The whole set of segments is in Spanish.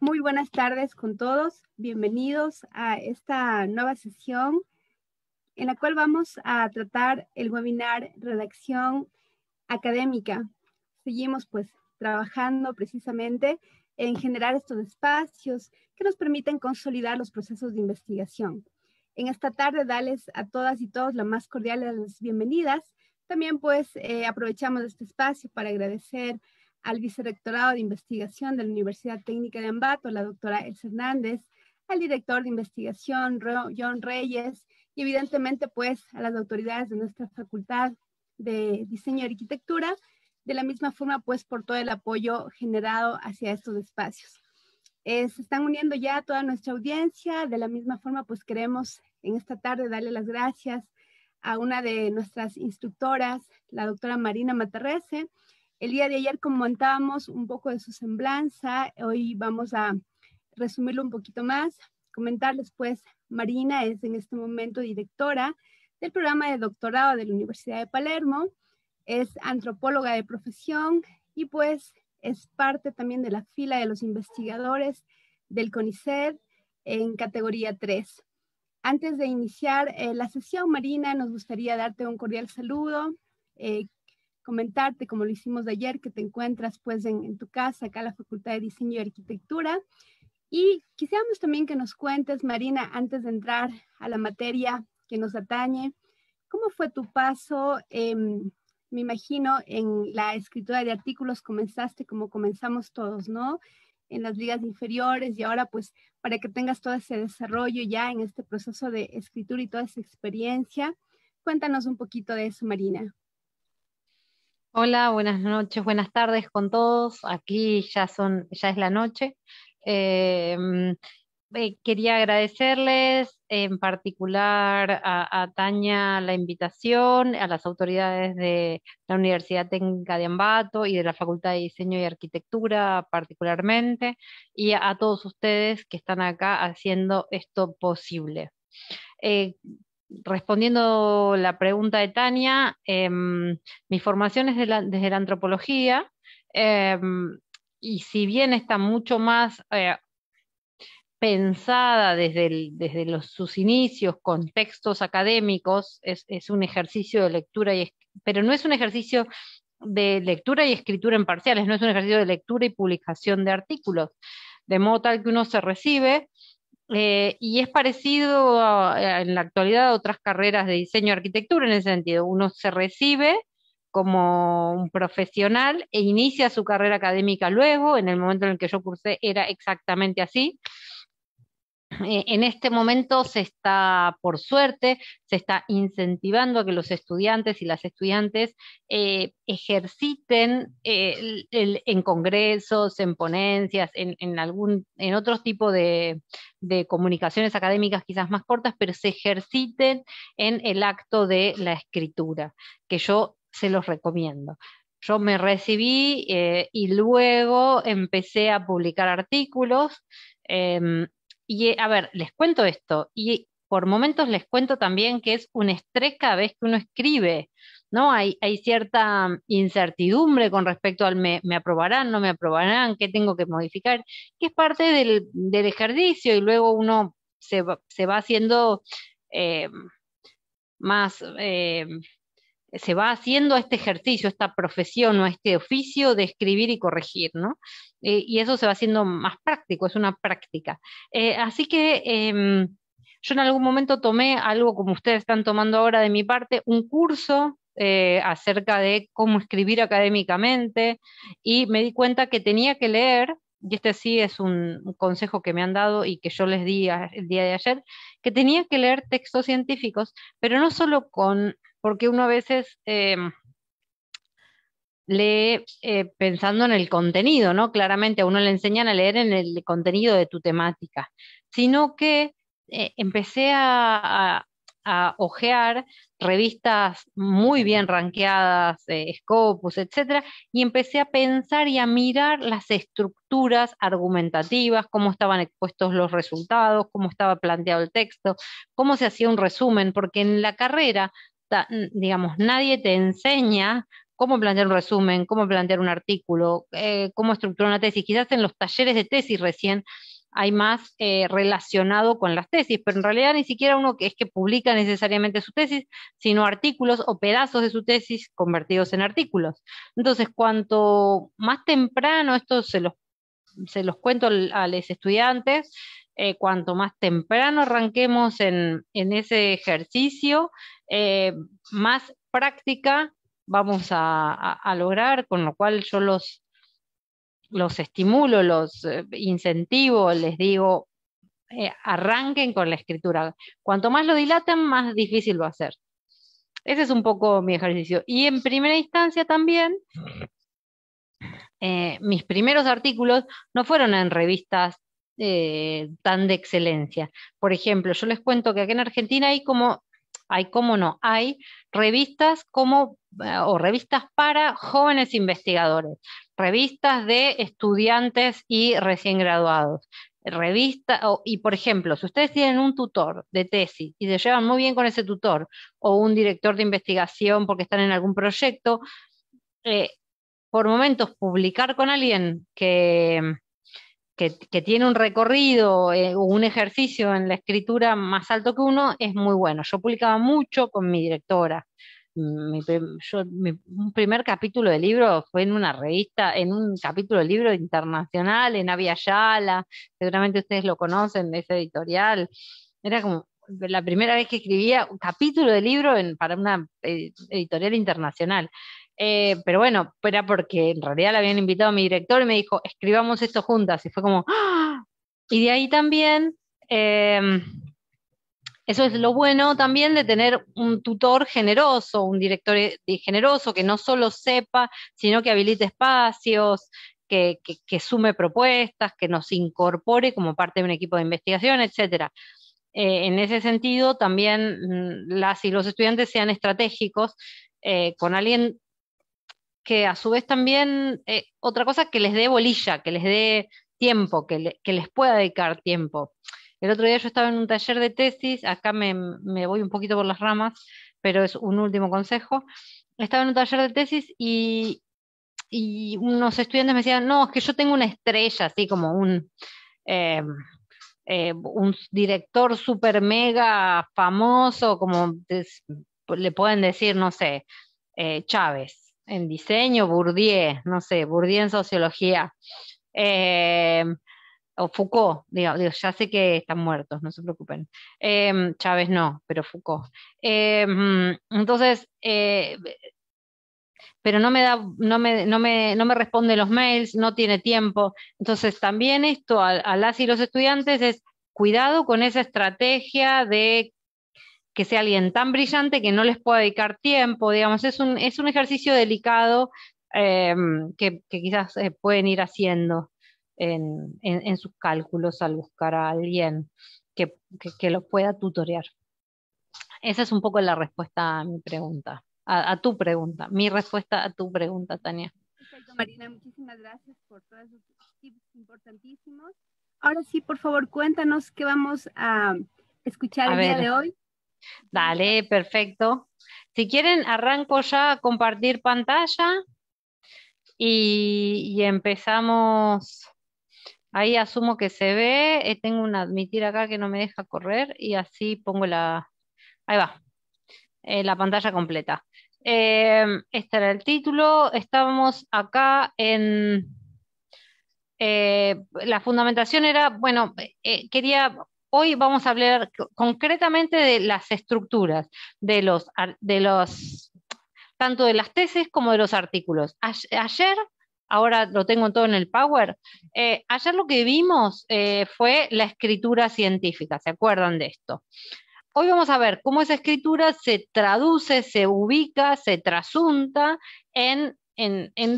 Muy buenas tardes con todos. Bienvenidos a esta nueva sesión en la cual vamos a tratar el webinar Redacción Académica. Seguimos pues trabajando precisamente en generar estos espacios que nos permiten consolidar los procesos de investigación. En esta tarde, darles a todas y todos la más cordial de las bienvenidas. También pues eh, aprovechamos este espacio para agradecer al vicerrectorado de investigación de la Universidad Técnica de Ambato, la doctora Elsa Hernández, al director de investigación, John Reyes, y evidentemente pues a las autoridades de nuestra Facultad de Diseño y Arquitectura, de la misma forma pues por todo el apoyo generado hacia estos espacios. Eh, se están uniendo ya toda nuestra audiencia, de la misma forma pues queremos en esta tarde darle las gracias a una de nuestras instructoras, la doctora Marina Matarrese, el día de ayer comentábamos un poco de su semblanza, hoy vamos a resumirlo un poquito más, comentarles pues, Marina es en este momento directora del programa de doctorado de la Universidad de Palermo, es antropóloga de profesión y pues es parte también de la fila de los investigadores del CONICET en categoría 3. Antes de iniciar eh, la sesión, Marina, nos gustaría darte un cordial saludo, eh, comentarte, como lo hicimos ayer, que te encuentras pues en, tu casa, acá en la Facultad de Diseño y Arquitectura. Y quisiéramos también que nos cuentes, Marina, antes de entrar a la materia que nos atañe, ¿cómo fue tu paso? Em, me imagino en la escritura de artículos comenzaste como comenzamos todos, ¿no? En las ligas inferiores y ahora pues para que tengas todo ese desarrollo ya en este proceso de escritura y toda esa experiencia, cuéntanos un poquito de eso, Marina. Hola, buenas noches, buenas tardes con todos. Aquí ya son, ya es la noche. Eh, mm, eh, quería agradecerles en particular a, Tania la invitación, a las autoridades de la Universidad Técnica de Ambato y de la Facultad de Diseño y Arquitectura particularmente, y a, todos ustedes que están acá haciendo esto posible. Eh, respondiendo la pregunta de Tania, em, mi formación es desde la antropología em, y si bien está mucho más eh, pensada desde, desde sus inicios contextos académicos, es, es, un ejercicio de lectura, y, pero no es un ejercicio de lectura y escritura en parciales, no es un ejercicio de lectura y publicación de artículos, de modo tal que uno se recibe eh, y es parecido en la actualidad a otras carreras de diseño y arquitectura en ese sentido. Uno se recibe como un profesional e inicia su carrera académica luego. En el momento en el que yo cursé era exactamente así. Eh, en este momento se está, por suerte, se está incentivando a que los estudiantes y las estudiantes eh, ejerciten eh, en congresos, en ponencias, en, algún, en otro tipo de, comunicaciones académicas quizás más cortas, pero se ejerciten en el acto de la escritura, que yo se los recomiendo yo me recibí y luego empecé a publicar artículos em, y eh, a ver, les cuento esto, y por momentos les cuento también que es un estrés cada vez que uno escribe, ¿no? Hay, hay cierta mm, incertidumbre con respecto al me, me, aprobarán, no me aprobarán, qué tengo que modificar, que es parte del, del ejercicio y luego uno se, se va haciendo eh, más... Eh, se va haciendo este ejercicio, esta profesión o este oficio de escribir y corregir, ¿no? Eh, y eso se va haciendo más práctico, es una práctica. Eh, así que em, yo en algún momento tomé algo como ustedes están tomando ahora de mi parte, un curso eh, acerca de cómo escribir académicamente y me di cuenta que tenía que leer. Y este sí es un consejo que me han dado y que yo les di el día de ayer, que tenía que leer textos científicos, pero no solo con, porque uno a veces em, lee eh, pensando en el contenido, ¿no? Claramente a uno le enseñan a leer en el contenido de tu temática, sino que eh, empecé a, a, ojear revistas muy bien ranqueadas, eh, Scopus, etcétera, y empecé a pensar y a mirar las estructuras argumentativas, cómo estaban expuestos los resultados, cómo estaba planteado el texto, cómo se hacía un resumen, porque en la carrera digamos, nadie te enseña cómo plantear un resumen, cómo plantear un artículo, eh, cómo estructurar una tesis. Quizás en los talleres de tesis recién hay más eh, relacionado con las tesis, pero en realidad ni siquiera uno es que publica necesariamente su tesis, sino artículos o pedazos de su tesis convertidos en artículos. Entonces, cuanto más temprano, esto se los, cuento a los estudiantes, eh, cuanto más temprano arranquemos en, ese ejercicio, más práctica vamos a, lograr, con lo cual yo los, los estimulo, los eh, incentivo, les digo, eh, arranquen con la escritura. Cuanto más lo dilaten, más difícil va a ser. Ese es un poco mi ejercicio. Y en primera instancia también, eh, mis primeros artículos no fueron en revistas tan de excelencia. Por ejemplo, yo les cuento que aquí en Argentina hay como hay cómo no, hay revistas como eh, o revistas para jóvenes investigadores, revistas de estudiantes y recién graduados, revista, y por ejemplo, si ustedes tienen un tutor de tesis y se llevan muy bien con ese tutor o un director de investigación porque están en algún proyecto, eh, por momentos publicar con alguien que, que, tiene un recorrido eh, o un ejercicio en la escritura más alto que uno, es muy bueno. Yo publicaba mucho con mi directora. Mm, mi, primer capítulo de libro fue en una revista, en un capítulo de libro internacional, en Avia Yala, seguramente ustedes lo conocen, ese editorial. Era como la primera vez que escribía un capítulo de libro para una eh, editorial internacional. Eh, pero bueno, era porque en realidad la habían invitado a mi director y me dijo, escribamos esto juntas. Y fue como, ¡Ah!". y de ahí también, eh, eso es lo bueno también de tener un tutor generoso, un director eh, generoso que no solo sepa, sino que habilite espacios, que, sume propuestas, que nos incorpore como parte de un equipo de investigación, etc. en ese sentido, también mm, las y los estudiantes sean estratégicos con alguien que a su vez también, eh, otra cosa, que les dé bolilla, que les dé tiempo, que, les pueda dedicar tiempo. El otro día yo estaba en un taller de tesis, acá me, voy un poquito por las ramas, pero es un último consejo. Estaba en un taller de tesis y, unos estudiantes me decían, no, es que yo tengo una estrella, así como un, eh, eh, director super mega famoso, como le pueden decir, no sé, Chávez en diseño, Bourdieu, no sé, Bourdieu en sociología, eh, o Foucault, digo, ya sé que están muertos, no se preocupen. Em, Chávez no, pero Foucault. Em, entonces, eh, pero no me, da, no me, no, me, responde los mails, no tiene tiempo. Entonces, también esto a, a las y los estudiantes es cuidado con esa estrategia de que sea alguien tan brillante que no les pueda dedicar tiempo, digamos, es un, es un ejercicio delicado em, que, quizás eh, pueden ir haciendo en, sus cálculos al buscar a alguien que, que, pueda tutorear. Esa es un poco la respuesta a mi pregunta, a, tu pregunta, mi respuesta a tu pregunta, Tania. Perfecto, Marina, muchísimas gracias por todos esos tips importantísimos. Ahora sí, por favor, cuéntanos qué vamos a escuchar el día de hoy. Dale, perfecto. Si quieren, arranco ya a compartir pantalla y, empezamos. Ahí asumo que se ve. Eh, tengo un admitir acá que no me deja correr y así pongo la... Ahí va. Eh, la pantalla completa. Em, este era el título. estábamos acá en... Eh, la fundamentación era, bueno, quería Hoy vamos a hablar concretamente de las estructuras, de los, de los, tanto de las tesis como de los artículos. Ayer, ahora lo tengo todo en el Power, eh, ayer lo que vimos eh, fue la escritura científica, ¿se acuerdan de esto? Hoy vamos a ver cómo esa escritura se traduce, se ubica, se trasunta en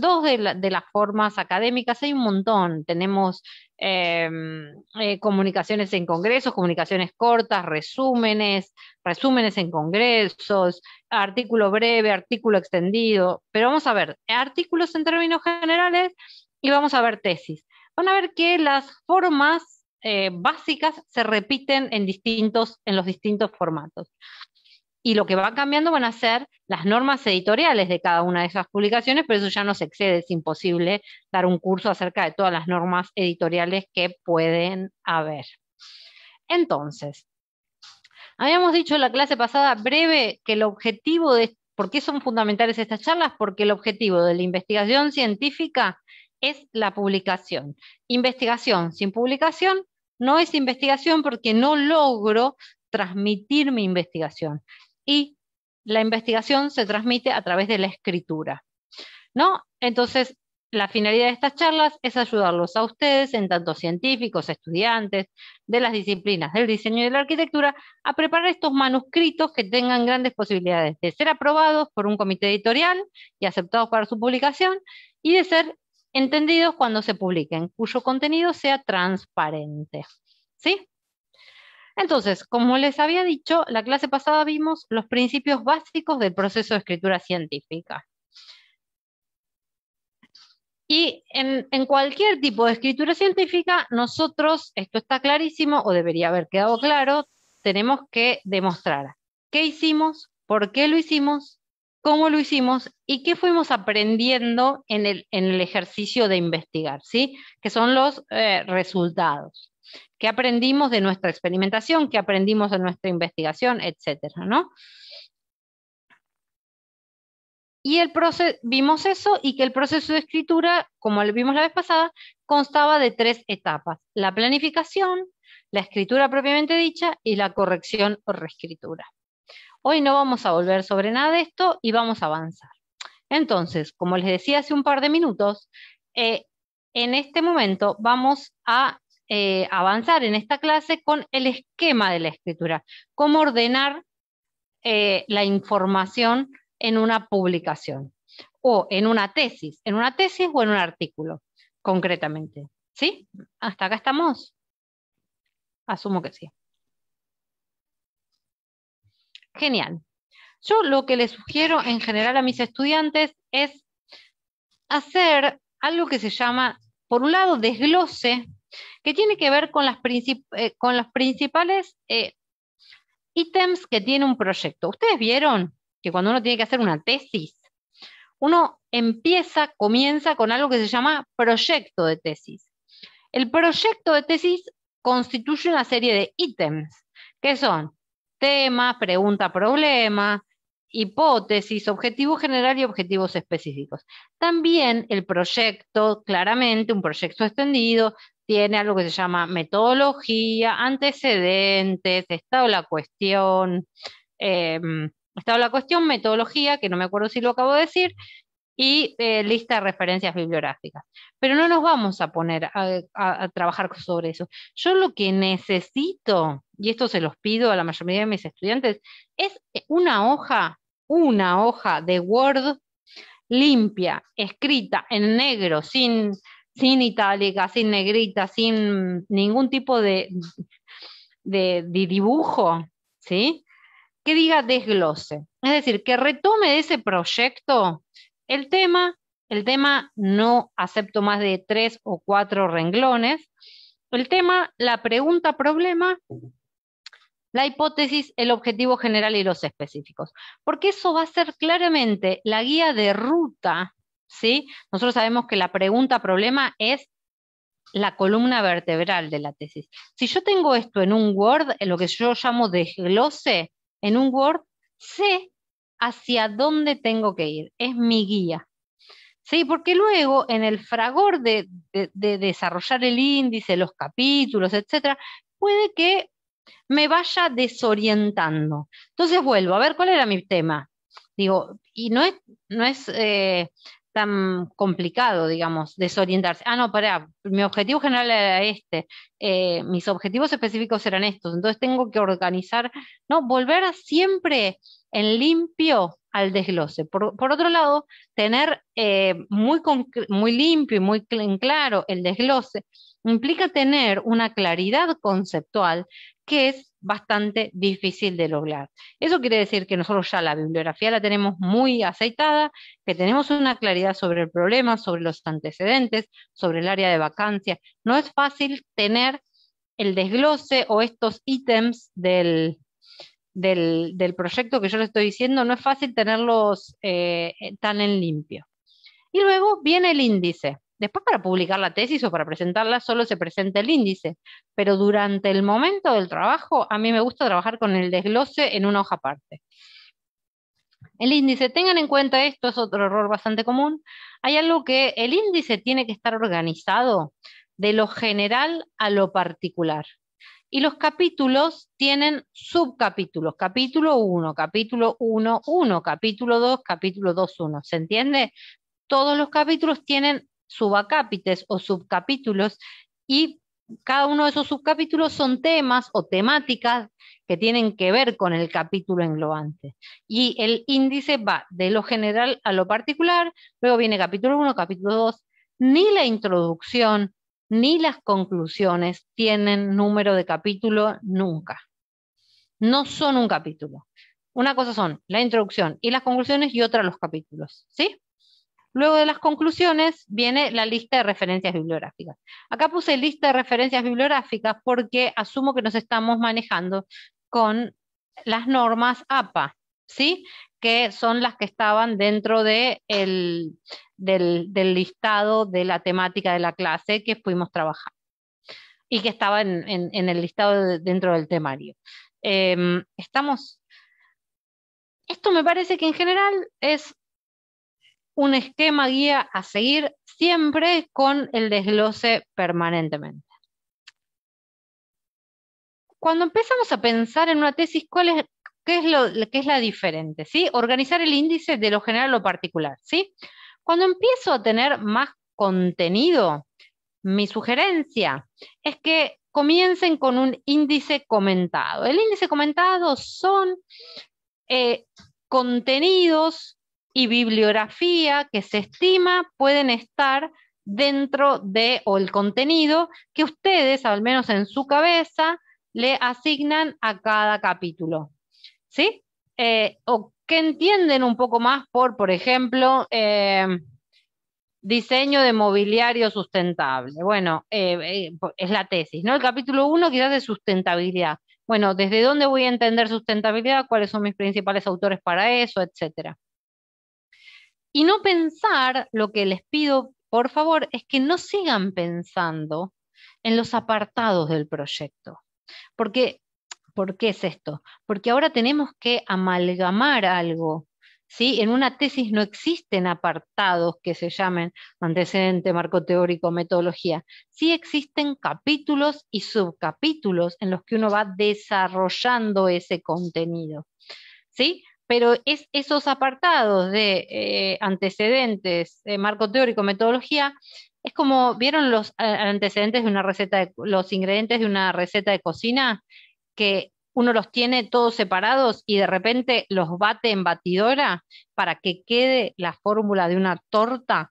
dos de, de, las formas académicas hay un montón. Tenemos Em, eh, comunicaciones en congresos, comunicaciones cortas, resúmenes, resúmenes en congresos, artículo breve, artículo extendido, pero vamos a ver artículos en términos generales y vamos a ver tesis. Van a ver que las formas eh, básicas se repiten en, distintos, en los distintos formatos y lo que va cambiando van a ser las normas editoriales de cada una de esas publicaciones, pero eso ya no se excede, es imposible dar un curso acerca de todas las normas editoriales que pueden haber. Entonces, habíamos dicho en la clase pasada breve que el objetivo de, ¿por qué son fundamentales estas charlas? Porque el objetivo de la investigación científica es la publicación. Investigación sin publicación no es investigación porque no logro transmitir mi investigación y la investigación se transmite a través de la escritura. ¿no? Entonces, la finalidad de estas charlas es ayudarlos a ustedes, en tanto científicos, estudiantes de las disciplinas del diseño y de la arquitectura, a preparar estos manuscritos que tengan grandes posibilidades de ser aprobados por un comité editorial y aceptados para su publicación y de ser entendidos cuando se publiquen, cuyo contenido sea transparente. ¿Sí? Entonces, como les había dicho, la clase pasada vimos los principios básicos del proceso de escritura científica. Y en, cualquier tipo de escritura científica, nosotros, esto está clarísimo o debería haber quedado claro, tenemos que demostrar qué hicimos, por qué lo hicimos, cómo lo hicimos y qué fuimos aprendiendo en el, ejercicio de investigar, ¿sí? que son los eh, resultados. ¿Qué aprendimos de nuestra experimentación? ¿Qué aprendimos de nuestra investigación? Etcétera, ¿no? Y el vimos eso y que el proceso de escritura, como lo vimos la vez pasada, constaba de tres etapas. La planificación, la escritura propiamente dicha y la corrección o reescritura. Hoy no vamos a volver sobre nada de esto y vamos a avanzar. Entonces, como les decía hace un par de minutos, eh, en este momento vamos a eh, avanzar en esta clase con el esquema de la escritura, cómo ordenar eh, la información en una publicación o en una tesis, en una tesis o en un artículo, concretamente. ¿Sí? ¿Hasta acá estamos? Asumo que sí. Genial. Yo lo que les sugiero en general a mis estudiantes es hacer algo que se llama, por un lado, desglose que tiene que ver con, eh, con los principales eh, ítems que tiene un proyecto. Ustedes vieron que cuando uno tiene que hacer una tesis, uno empieza, comienza con algo que se llama proyecto de tesis. El proyecto de tesis constituye una serie de ítems, que son tema, pregunta, problema, hipótesis, objetivo general y objetivos específicos. También el proyecto, claramente un proyecto extendido, tiene algo que se llama metodología, antecedentes, estado de la cuestión, em, estado la cuestión, metodología, que no me acuerdo si lo acabo de decir, y eh, lista de referencias bibliográficas. Pero no nos vamos a poner a, a, trabajar sobre eso. Yo lo que necesito, y esto se los pido a la mayoría de mis estudiantes, es una hoja, una hoja de Word limpia, escrita en negro, sin sin itálica, sin negrita, sin ningún tipo de, de, dibujo, ¿sí? Que diga desglose. Es decir, que retome de ese proyecto el tema, el tema no acepto más de tres o cuatro renglones, el tema, la pregunta, problema, la hipótesis, el objetivo general y los específicos. Porque eso va a ser claramente la guía de ruta ¿sí? Nosotros sabemos que la pregunta problema es la columna vertebral de la tesis. Si yo tengo esto en un Word, en lo que yo llamo desglose, en un Word, sé hacia dónde tengo que ir. Es mi guía. Sí, porque luego en el fragor de, desarrollar el índice, los capítulos, etcétera, puede que me vaya desorientando. Entonces vuelvo a ver cuál era mi tema. Digo, y no es, no es eh, tan complicado, digamos, desorientarse. Ah, no, pará, mi objetivo general era este, eh, mis objetivos específicos eran estos, entonces tengo que organizar, no, volver siempre en limpio al desglose. Por, otro lado, tener eh, muy, muy limpio y muy claro el desglose implica tener una claridad conceptual que es bastante difícil de lograr. Eso quiere decir que nosotros ya la bibliografía la tenemos muy aceitada, que tenemos una claridad sobre el problema, sobre los antecedentes, sobre el área de vacancia. No es fácil tener el desglose o estos ítems del, proyecto que yo le estoy diciendo, no es fácil tenerlos eh, tan en limpio. Y luego viene el índice. Después para publicar la tesis o para presentarla solo se presenta el índice, pero durante el momento del trabajo a mí me gusta trabajar con el desglose en una hoja aparte. El índice, tengan en cuenta esto, es otro error bastante común. Hay algo que el índice tiene que estar organizado de lo general a lo particular. Y los capítulos tienen subcapítulos, capítulo 1, capítulo 1, 1, capítulo 2, capítulo 2, 1. ¿Se entiende? Todos los capítulos tienen subacápites o subcapítulos y cada uno de esos subcapítulos son temas o temáticas que tienen que ver con el capítulo englobante. Y el índice va de lo general a lo particular, luego viene capítulo 1, capítulo 2. Ni la introducción ni las conclusiones tienen número de capítulo nunca. No son un capítulo. Una cosa son la introducción y las conclusiones y otra los capítulos. ¿Sí? Luego de las conclusiones viene la lista de referencias bibliográficas. Acá puse lista de referencias bibliográficas porque asumo que nos estamos manejando con las normas APA, ¿sí? que son las que estaban dentro de del, listado de la temática de la clase que fuimos trabajando y que estaba en, el listado dentro del temario. Em, estamos. Esto me parece que en general es un esquema guía a seguir siempre con el desglose permanentemente. Cuando empezamos a pensar en una tesis, ¿cuál es, qué, es lo, qué es la diferente? ¿sí? Organizar el índice de lo general a lo particular. ¿sí? Cuando empiezo a tener más contenido, mi sugerencia es que comiencen con un índice comentado. El índice comentado son eh, contenidos y bibliografía que se estima pueden estar dentro de o el contenido que ustedes, al menos en su cabeza, le asignan a cada capítulo. ¿Sí? Eh, o que entienden un poco más por, por ejemplo, em, diseño de mobiliario sustentable. Bueno, eh, eh, es la tesis, ¿no? El capítulo uno quizás de sustentabilidad. Bueno, ¿desde dónde voy a entender sustentabilidad? ¿Cuáles son mis principales autores para eso? Etcétera. Y no pensar, lo que les pido, por favor, es que no sigan pensando en los apartados del proyecto. Porque, ¿Por qué es esto? Porque ahora tenemos que amalgamar algo. ¿sí? En una tesis no existen apartados que se llamen antecedente, marco teórico, metodología. Sí existen capítulos y subcapítulos en los que uno va desarrollando ese contenido. ¿sí? pero esos apartados de eh, antecedentes, eh, marco teórico, metodología, es como, ¿vieron los eh, antecedentes de una receta, los ingredientes de una receta de cocina? Que uno los tiene todos separados y de repente los bate en batidora para que quede la fórmula de una torta.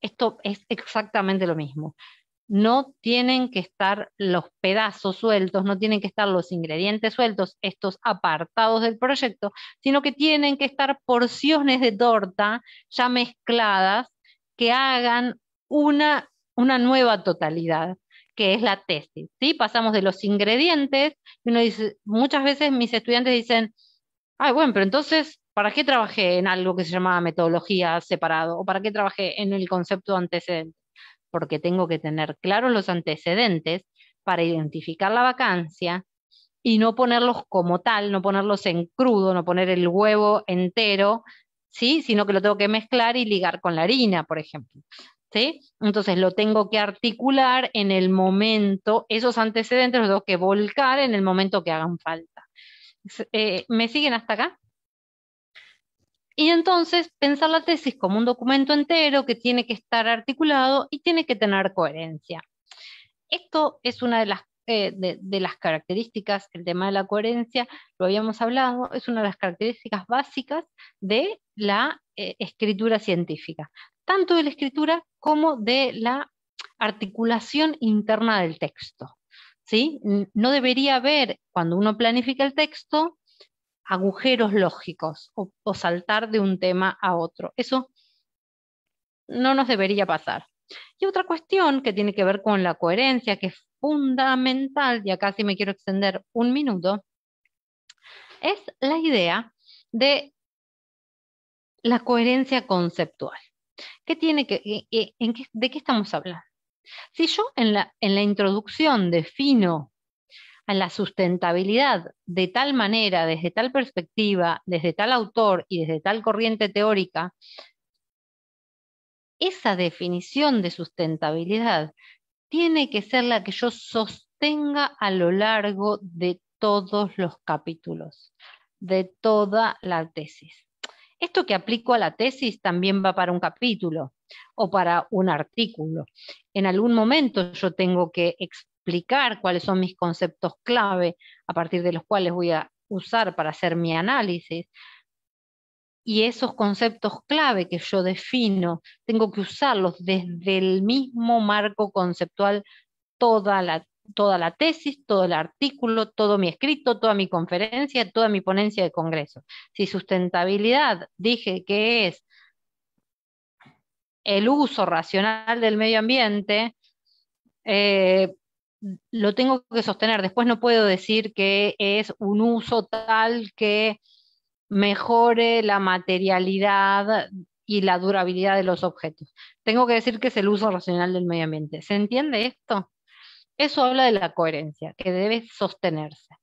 Esto es exactamente lo mismo no tienen que estar los pedazos sueltos, no tienen que estar los ingredientes sueltos, estos apartados del proyecto, sino que tienen que estar porciones de torta ya mezcladas que hagan una, nueva totalidad que es la tesis, ¿sí? Pasamos de los ingredientes, y uno dice, muchas veces mis estudiantes dicen, ay, bueno, pero entonces, ¿para qué trabajé en algo que se llamaba metodología separado? ¿O para qué trabajé en el concepto antecedente? porque tengo que tener claros los antecedentes para identificar la vacancia y no ponerlos como tal, no ponerlos en crudo, no poner el huevo entero, ¿sí? sino que lo tengo que mezclar y ligar con la harina, por ejemplo. ¿sí? Entonces lo tengo que articular en el momento, esos antecedentes los tengo que volcar en el momento que hagan falta. Eh, ¿Me siguen hasta acá? Y entonces pensar la tesis como un documento entero que tiene que estar articulado y tiene que tener coherencia. Esto es una de las, eh, características, el tema de la coherencia, lo habíamos hablado, es una de las características básicas de la eh, escritura científica, tanto de la escritura como de la articulación interna del texto. ¿sí? No debería haber, cuando uno planifica el texto, agujeros lógicos o, saltar de un tema a otro. Eso no nos debería pasar. Y otra cuestión que tiene que ver con la coherencia, que es fundamental, y acá sí me quiero extender un minuto, es la idea de la coherencia conceptual. ¿Qué tiene ¿De qué estamos hablando? Si yo en la, en la introducción defino a la sustentabilidad de tal manera, desde tal perspectiva, desde tal autor y desde tal corriente teórica, esa definición de sustentabilidad tiene que ser la que yo sostenga a lo largo de todos los capítulos, de toda la tesis. Esto que aplico a la tesis también va para un capítulo o para un artículo. En algún momento yo tengo que explicar cuáles son mis conceptos clave a partir de los cuales voy a usar para hacer mi análisis. Y esos conceptos clave que yo defino, tengo que usarlos desde el mismo marco conceptual toda la, toda la tesis, todo el artículo, todo mi escrito, toda mi conferencia, toda mi ponencia de congreso. Si sustentabilidad dije que es el uso racional del medio ambiente, eh, lo tengo que sostener. Después no puedo decir que es un uso tal que mejore la materialidad y la durabilidad de los objetos. Tengo que decir que es el uso racional del medio ambiente. ¿Se entiende esto? Eso habla de la coherencia, que debe sostenerse.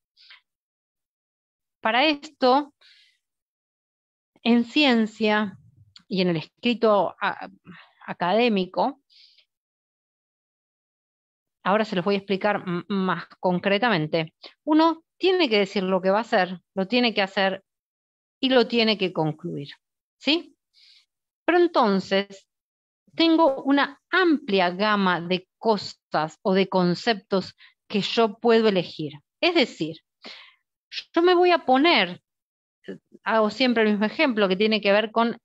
Para esto, en ciencia y en el escrito académico, Ahora se los voy a explicar más concretamente. Uno tiene que decir lo que va a hacer, lo tiene que hacer y lo tiene que concluir. ¿Sí? Pero entonces, tengo una amplia gama de cosas o de conceptos que yo puedo elegir. Es decir, yo me voy a poner, eh, hago siempre el mismo ejemplo que tiene que ver con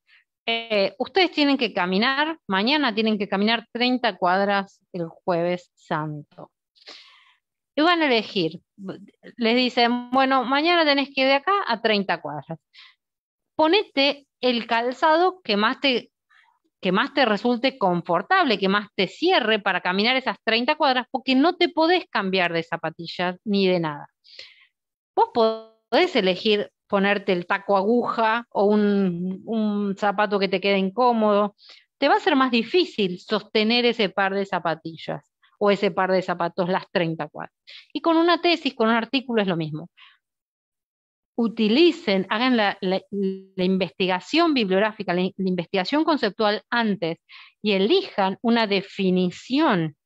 eh, ustedes tienen que caminar, mañana tienen que caminar 30 cuadras el jueves santo. Y van a elegir, les dicen, bueno, mañana tenés que ir de acá a 30 cuadras. Ponete el calzado que más te, que más te resulte confortable, que más te cierre para caminar esas 30 cuadras, porque no te podés cambiar de zapatillas ni de nada. Vos podés elegir ponerte el taco aguja o un, zapato que te quede incómodo, te va a ser más difícil sostener ese par de zapatillas o ese par de zapatos las 34. Y con una tesis, con un artículo es lo mismo. Utilicen, hagan la, investigación bibliográfica, la investigación conceptual antes y elijan una definición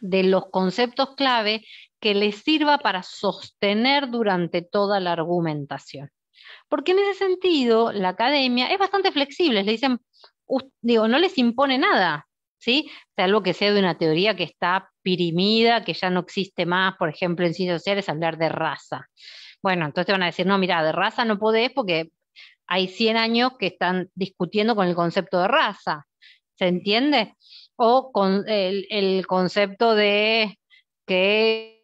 de los conceptos clave que les sirva para sostener durante toda la argumentación porque en ese sentido la academia es bastante flexible, le dicen, digo, no les impone nada, ¿sí? Salvo que sea de una teoría que está pirimida, que ya no existe más, por ejemplo, en ciencias sociales, hablar de raza. Bueno, entonces te van a decir, no, mira, de raza no podés porque hay 100 años que están discutiendo con el concepto de raza, ¿se entiende? O con el concepto de que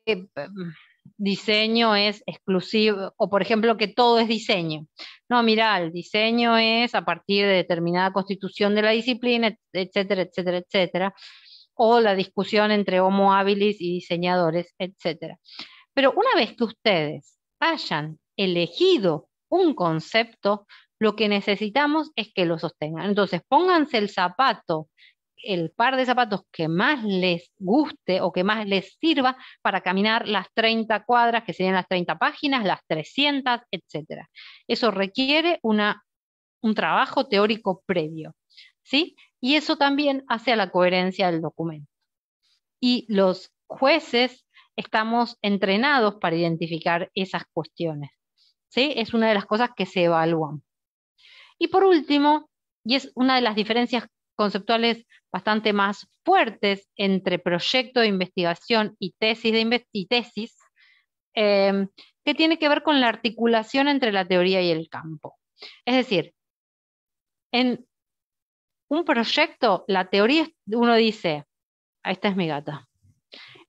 diseño es exclusivo, o por ejemplo que todo es diseño. No, mira, el diseño es a partir de determinada constitución de la disciplina, etcétera, etcétera, etcétera, o la discusión entre homo habilis y diseñadores, etcétera. Pero una vez que ustedes hayan elegido un concepto, lo que necesitamos es que lo sostengan. Entonces, pónganse el zapato el par de zapatos que más les guste o que más les sirva para caminar las 30 cuadras, que serían las 30 páginas, las 300, etc. Eso requiere una, un trabajo teórico previo. ¿sí? Y eso también hace a la coherencia del documento. Y los jueces estamos entrenados para identificar esas cuestiones. ¿sí? Es una de las cosas que se evalúan. Y por último, y es una de las diferencias conceptuales bastante más fuertes entre proyecto de investigación y tesis, de tesis em, que tiene que ver con la articulación entre la teoría y el campo. Es decir, en un proyecto, la teoría, uno dice, esta es mi gata.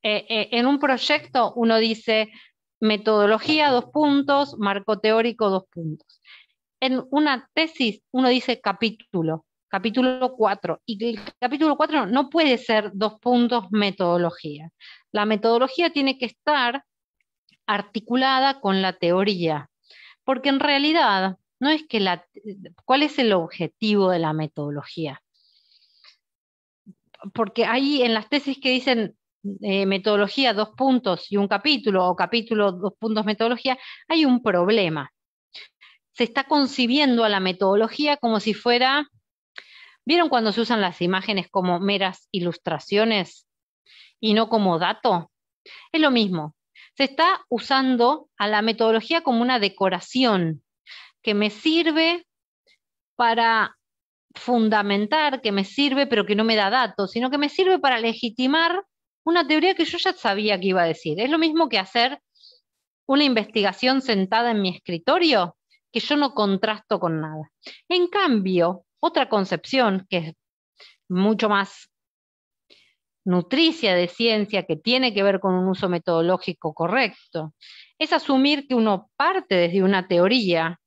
Eh, eh, en un proyecto uno dice metodología, dos puntos, marco teórico, dos puntos. En una tesis uno dice capítulo, capítulo 4. Y el capítulo 4 no puede ser dos puntos metodología. La metodología tiene que estar articulada con la teoría, porque en realidad no es que la... ¿Cuál es el objetivo de la metodología? Porque ahí en las tesis que dicen eh, metodología dos puntos y un capítulo, o capítulo dos puntos metodología, hay un problema. Se está concibiendo a la metodología como si fuera ¿Vieron cuando se usan las imágenes como meras ilustraciones y no como dato? Es lo mismo. Se está usando a la metodología como una decoración que me sirve para fundamentar, que me sirve, pero que no me da datos, sino que me sirve para legitimar una teoría que yo ya sabía que iba a decir. Es lo mismo que hacer una investigación sentada en mi escritorio, que yo no contrasto con nada. En cambio, otra concepción que es mucho más nutricia de ciencia que tiene que ver con un uso metodológico correcto, es asumir que uno parte desde una teoría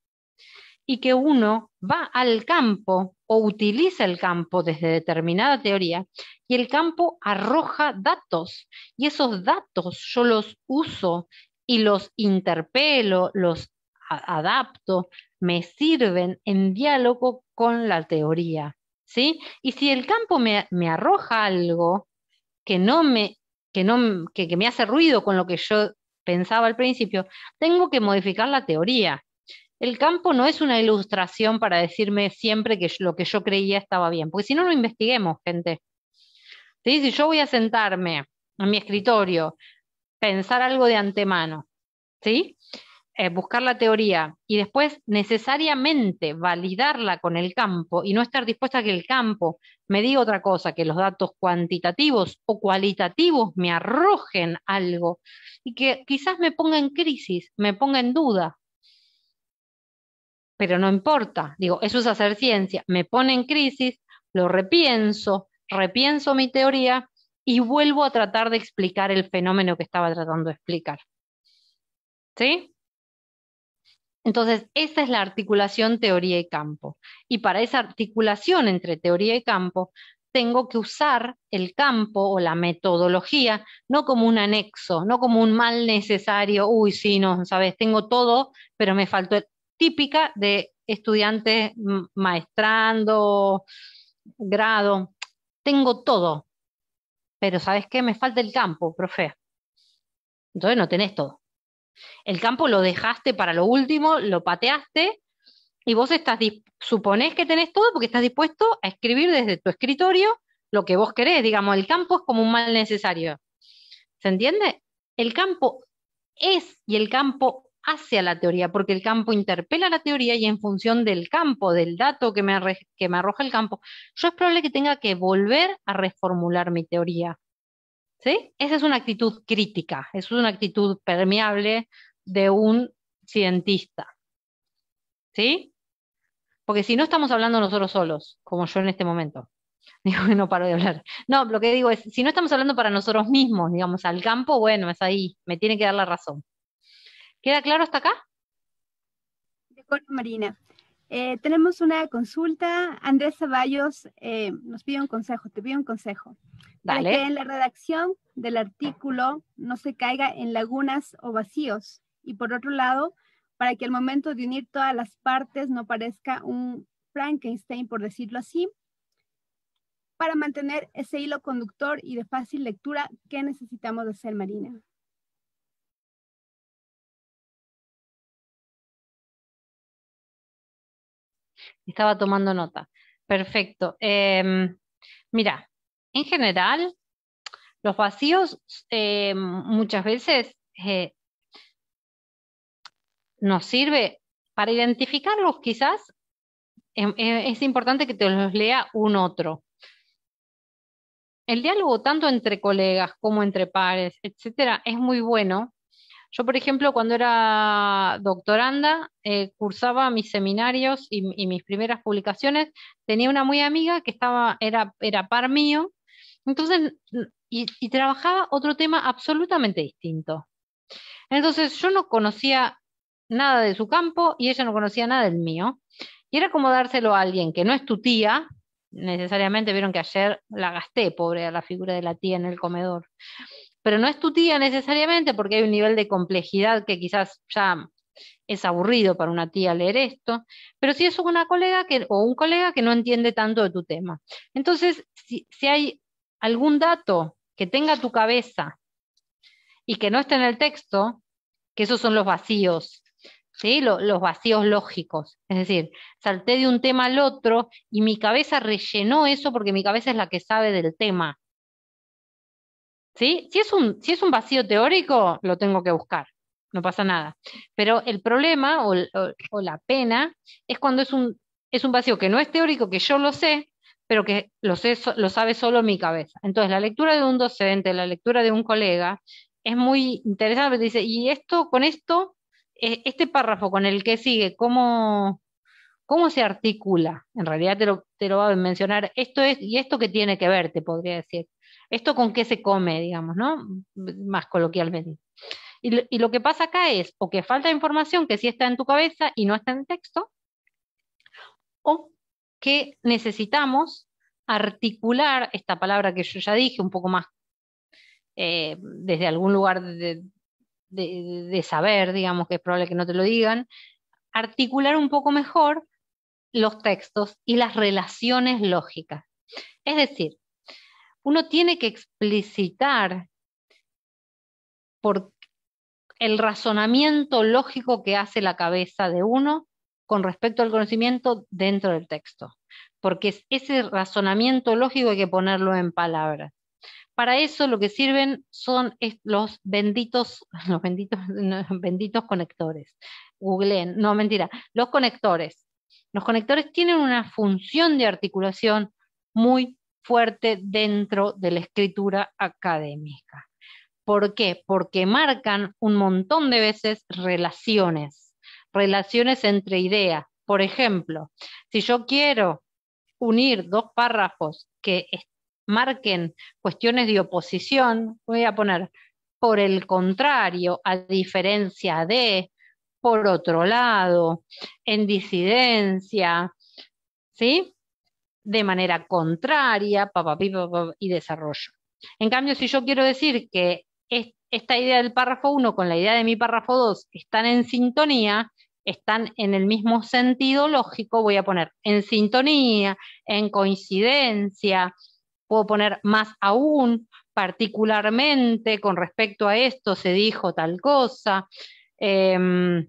y que uno va al campo o utiliza el campo desde determinada teoría y el campo arroja datos y esos datos yo los uso y los interpelo, los adapto, me sirven en diálogo con la teoría. ¿sí? Y si el campo me, me arroja algo que no me, que no, que, que me hace ruido con lo que yo pensaba al principio, tengo que modificar la teoría. El campo no es una ilustración para decirme siempre que lo que yo creía estaba bien, porque si no, lo investiguemos, gente. ¿Sí? Si yo voy a sentarme a mi escritorio, pensar algo de antemano, ¿sí? Eh, buscar la teoría y después necesariamente validarla con el campo y no estar dispuesta a que el campo me diga otra cosa, que los datos cuantitativos o cualitativos me arrojen algo y que quizás me ponga en crisis, me ponga en duda. Pero no importa, digo, eso es hacer ciencia, me pone en crisis, lo repienso, repienso mi teoría y vuelvo a tratar de explicar el fenómeno que estaba tratando de explicar. ¿Sí? Entonces, esa es la articulación teoría y campo. Y para esa articulación entre teoría y campo, tengo que usar el campo o la metodología no como un anexo, no como un mal necesario, uy, sí, no, sabes, tengo todo, pero me faltó típica de estudiantes maestrando, grado, tengo todo, pero ¿sabes qué? Me falta el campo, profe. Entonces no tenés todo. El campo lo dejaste para lo último, lo pateaste y vos estás, suponés que tenés todo porque estás dispuesto a escribir desde tu escritorio lo que vos querés. Digamos, el campo es como un mal necesario. ¿Se entiende? El campo es y el campo hace a la teoría, porque el campo interpela a la teoría y en función del campo, del dato que me arroja el campo, yo es probable que tenga que volver a reformular mi teoría. ¿Sí? Esa es una actitud crítica, es una actitud permeable de un cientista. ¿Sí? Porque si no estamos hablando nosotros solos, como yo en este momento. Digo que no paro de hablar. No, lo que digo es, si no estamos hablando para nosotros mismos, digamos, al campo, bueno, es ahí, me tiene que dar la razón. ¿Queda claro hasta acá? De acuerdo, Marina. Eh, tenemos una consulta. Andrés Zavallos eh, nos pide un consejo, te pide un consejo. Dale. que en la redacción del artículo no se caiga en lagunas o vacíos. Y por otro lado, para que al momento de unir todas las partes no parezca un Frankenstein, por decirlo así. Para mantener ese hilo conductor y de fácil lectura, ¿qué necesitamos hacer, Marina? Estaba tomando nota. Perfecto. Em, mira, en general, los vacíos eh, muchas veces eh, nos sirve para identificarlos quizás. Em, eh, es importante que te los lea un otro. El diálogo tanto entre colegas como entre pares, etcétera, es muy bueno yo, por ejemplo, cuando era doctoranda, eh, cursaba mis seminarios y, mis primeras publicaciones, tenía una muy amiga que estaba, era, era par mío, entonces, y, y trabajaba otro tema absolutamente distinto. Entonces, yo no conocía nada de su campo y ella no conocía nada del mío. Y era como dárselo a alguien que no es tu tía, necesariamente vieron que ayer la gasté, pobre, a la figura de la tía en el comedor pero no es tu tía necesariamente porque hay un nivel de complejidad que quizás ya es aburrido para una tía leer esto, pero si es una colega que, o un colega que no entiende tanto de tu tema. Entonces, si, hay algún dato que tenga tu cabeza y que no esté en el texto, que esos son los vacíos, ¿sí? los vacíos lógicos. Es decir, salté de un tema al otro y mi cabeza rellenó eso porque mi cabeza es la que sabe del tema. Si, es un, si es un vacío teórico, lo tengo que buscar, no pasa nada. Pero el problema o, la pena es cuando es un, es un vacío que no es teórico, que yo lo sé, pero que lo, sé, lo sabe solo mi cabeza. Entonces, la lectura de un docente, la lectura de un colega, es muy interesante, dice, y esto, con esto, e, este párrafo con el que sigue, ¿cómo, cómo se articula? En realidad te lo, te lo va a mencionar, esto es, y esto que tiene que ver, te podría decir esto con qué se come, digamos, ¿no? Más coloquialmente. Y lo, que pasa acá es o que falta información que sí está en tu cabeza y no está en texto, o que necesitamos articular esta palabra que yo ya dije un poco más eh, desde algún lugar de, saber, digamos que es probable que no te lo digan, articular un poco mejor los textos y las relaciones lógicas. Es decir, uno tiene que explicitar por el razonamiento lógico que hace la cabeza de uno con respecto al conocimiento dentro del texto, porque ese razonamiento lógico hay que ponerlo en palabras. Para eso lo que sirven son los benditos, benditos, benditos conectores. Googleen, no mentira, los conectores. Los conectores tienen una función de articulación muy fuerte dentro de la escritura académica. ¿Por qué? Porque marcan un montón de veces relaciones, relaciones entre ideas. Por ejemplo, si yo quiero unir dos párrafos que marquen cuestiones de oposición, voy a poner por el contrario, a diferencia de, por otro lado, en disidencia, ¿sí? de manera contraria, y desarrollo. En cambio, si yo quiero decir que esta idea del párrafo 1 con la idea de mi párrafo 2 están en sintonía, están en el mismo sentido lógico, voy a poner en sintonía, en coincidencia, puedo poner más aún, particularmente con respecto a esto se dijo tal cosa, em,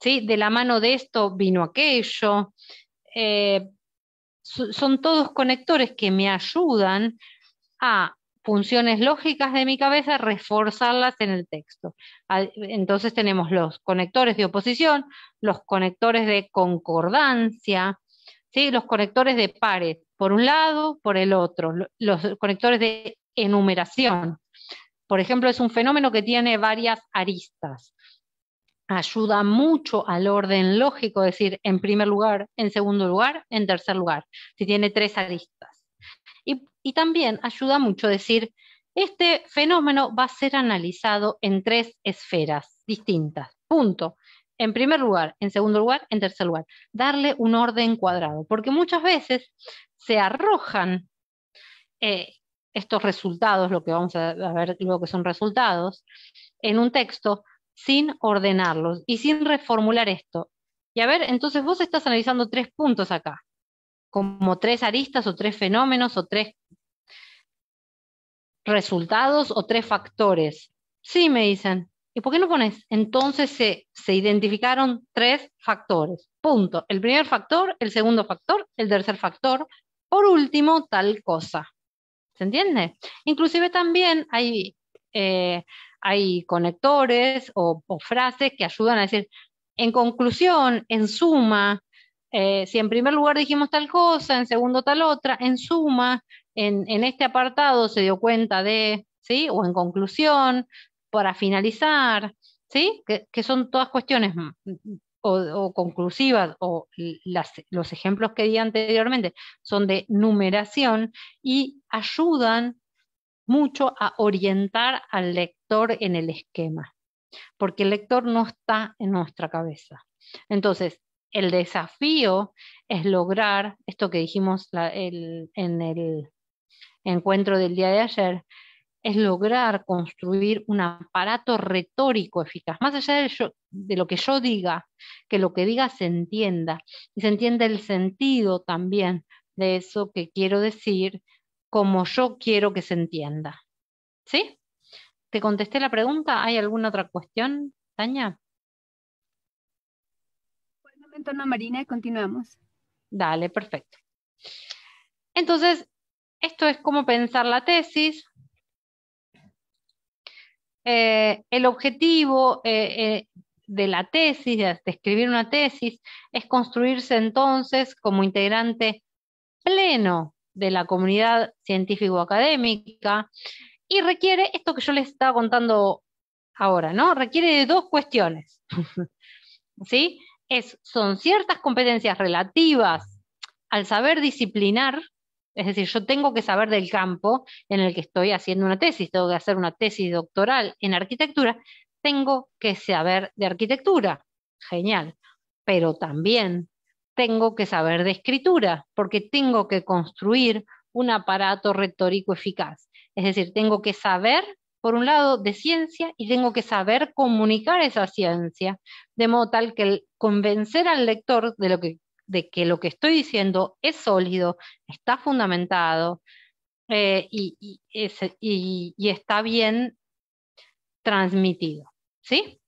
¿sí? de la mano de esto vino aquello. Eh, son todos conectores que me ayudan a funciones lógicas de mi cabeza, reforzarlas en el texto. Entonces tenemos los conectores de oposición, los conectores de concordancia, ¿sí? los conectores de pares, por un lado, por el otro, los conectores de enumeración. Por ejemplo, es un fenómeno que tiene varias aristas ayuda mucho al orden lógico, es decir, en primer lugar, en segundo lugar, en tercer lugar, si tiene tres aristas. Y, también ayuda mucho decir, este fenómeno va a ser analizado en tres esferas distintas. Punto. En primer lugar, en segundo lugar, en tercer lugar. Darle un orden cuadrado, porque muchas veces se arrojan eh, estos resultados, lo que vamos a ver luego que son resultados, en un texto sin ordenarlos y sin reformular esto. Y a ver, entonces vos estás analizando tres puntos acá, como tres aristas o tres fenómenos o tres resultados o tres factores. Sí, me dicen. ¿Y por qué no pones? Entonces se, se identificaron tres factores. Punto. El primer factor, el segundo factor, el tercer factor. Por último, tal cosa. ¿Se entiende? Inclusive también hay eh, hay conectores o, frases que ayudan a decir, en conclusión, en suma, eh, si en primer lugar dijimos tal cosa, en segundo tal otra, en suma, en, este apartado se dio cuenta de, ¿sí? O en conclusión, para finalizar, ¿sí? Que, son todas cuestiones mm, mm, o, conclusivas, o los ejemplos que di anteriormente son de numeración y ayudan mucho a orientar al lector en el esquema, porque el lector no está en nuestra cabeza. Entonces, el desafío es lograr esto que dijimos en el encuentro del día de ayer, es lograr construir un aparato retórico eficaz, más allá de, de, lo que yo diga, que lo que diga se entienda y se entienda el sentido también de eso que quiero decir, como yo quiero que se entienda. ¿Sí? ¿Te contesté la pregunta? ¿Hay alguna otra cuestión, Tania? Por momento no, Marina, y continuamos. Dale, perfecto. Entonces, esto es cómo pensar la tesis. Eh, el objetivo eh, eh, de la tesis, de escribir una tesis, es construirse entonces como integrante pleno de la comunidad científico-académica y requiere esto que yo les estaba contando ahora, ¿no? Requiere de dos cuestiones. ¿Sí? Es, son ciertas competencias relativas al saber disciplinar, es decir, yo tengo que saber del campo en el que estoy haciendo una tesis, tengo que hacer una tesis doctoral en arquitectura, tengo que saber de arquitectura, genial, pero también tengo que saber de escritura, porque tengo que construir un aparato retórico eficaz. Es decir, tengo que saber, por un lado, de ciencia y tengo que saber comunicar esa ciencia, de modo tal que convencer al lector de, lo que, de que lo que estoy diciendo es sólido, está fundamentado eh, y, y está bien transmitido. ¿Sí?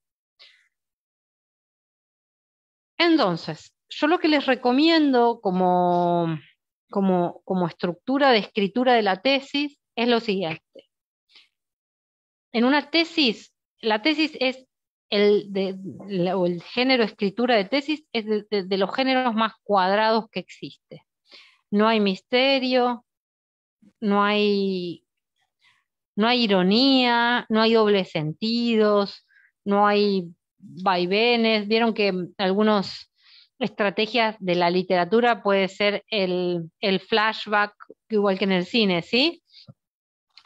Entonces, yo lo que les recomiendo como, como, estructura de escritura de la tesis es lo siguiente. En una tesis, la tesis es el, de, o el género escritura de tesis es de, los géneros más cuadrados que existe. No hay misterio, no hay, no hay ironía, no hay dobles sentidos, no hay vaivenes. Vieron que algunos estrategias de la literatura puede ser el, el flashback, igual que en el cine, ¿sí?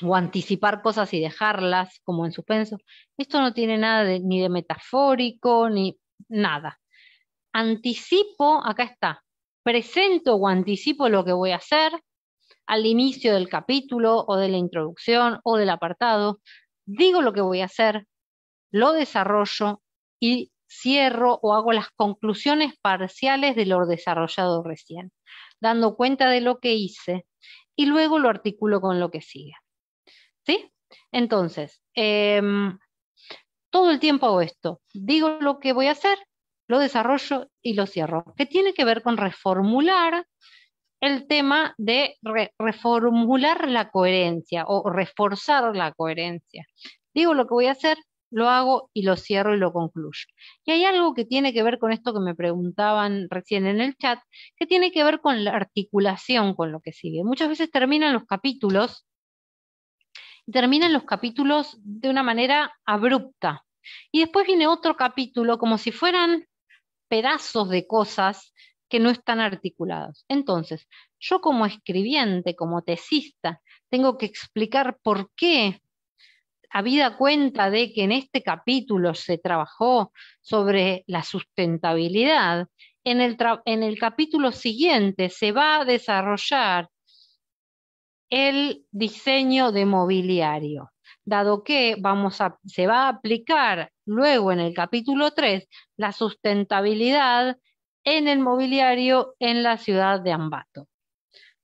O anticipar cosas y dejarlas como en suspenso. Esto no tiene nada ni de metafórico, ni nada. Anticipo, acá está, presento o anticipo lo que voy a hacer al inicio del capítulo o de la introducción o del apartado, digo lo que voy a hacer, lo desarrollo y cierro o hago las conclusiones parciales de lo desarrollado recién, dando cuenta de lo que hice y luego lo articulo con lo que sigue. ¿Sí? Entonces, em, todo el tiempo hago esto. Digo lo que voy a hacer, lo desarrollo y lo cierro, que tiene que ver con reformular el tema de reformular la coherencia o reforzar la coherencia. Digo lo que voy a hacer, lo hago y lo cierro y lo concluyo. Y hay algo que tiene que ver con esto que me preguntaban recién en el chat, que tiene que ver con la articulación con lo que sigue. Muchas veces terminan los capítulos, terminan los capítulos de una manera abrupta. Y después viene otro capítulo como si fueran pedazos de cosas que no están articulados. Entonces, yo como escribiente, como tesista, tengo que explicar por qué habida cuenta de que en este capítulo se trabajó sobre la sustentabilidad, en el, en el capítulo siguiente se va a desarrollar el diseño de mobiliario, dado que vamos a, se va a aplicar luego en el capítulo 3 la sustentabilidad en el mobiliario en la ciudad de Ambato.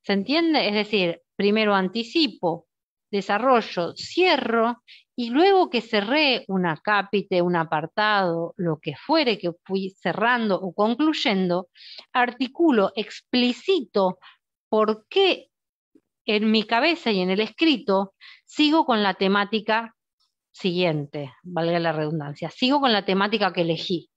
¿Se entiende? Es decir, primero anticipo desarrollo, cierro y luego que cerré un acápite, un apartado, lo que fuere que fui cerrando o concluyendo, articulo, explícito por qué en mi cabeza y en el escrito sigo con la temática siguiente, valga la redundancia, sigo con la temática que elegí.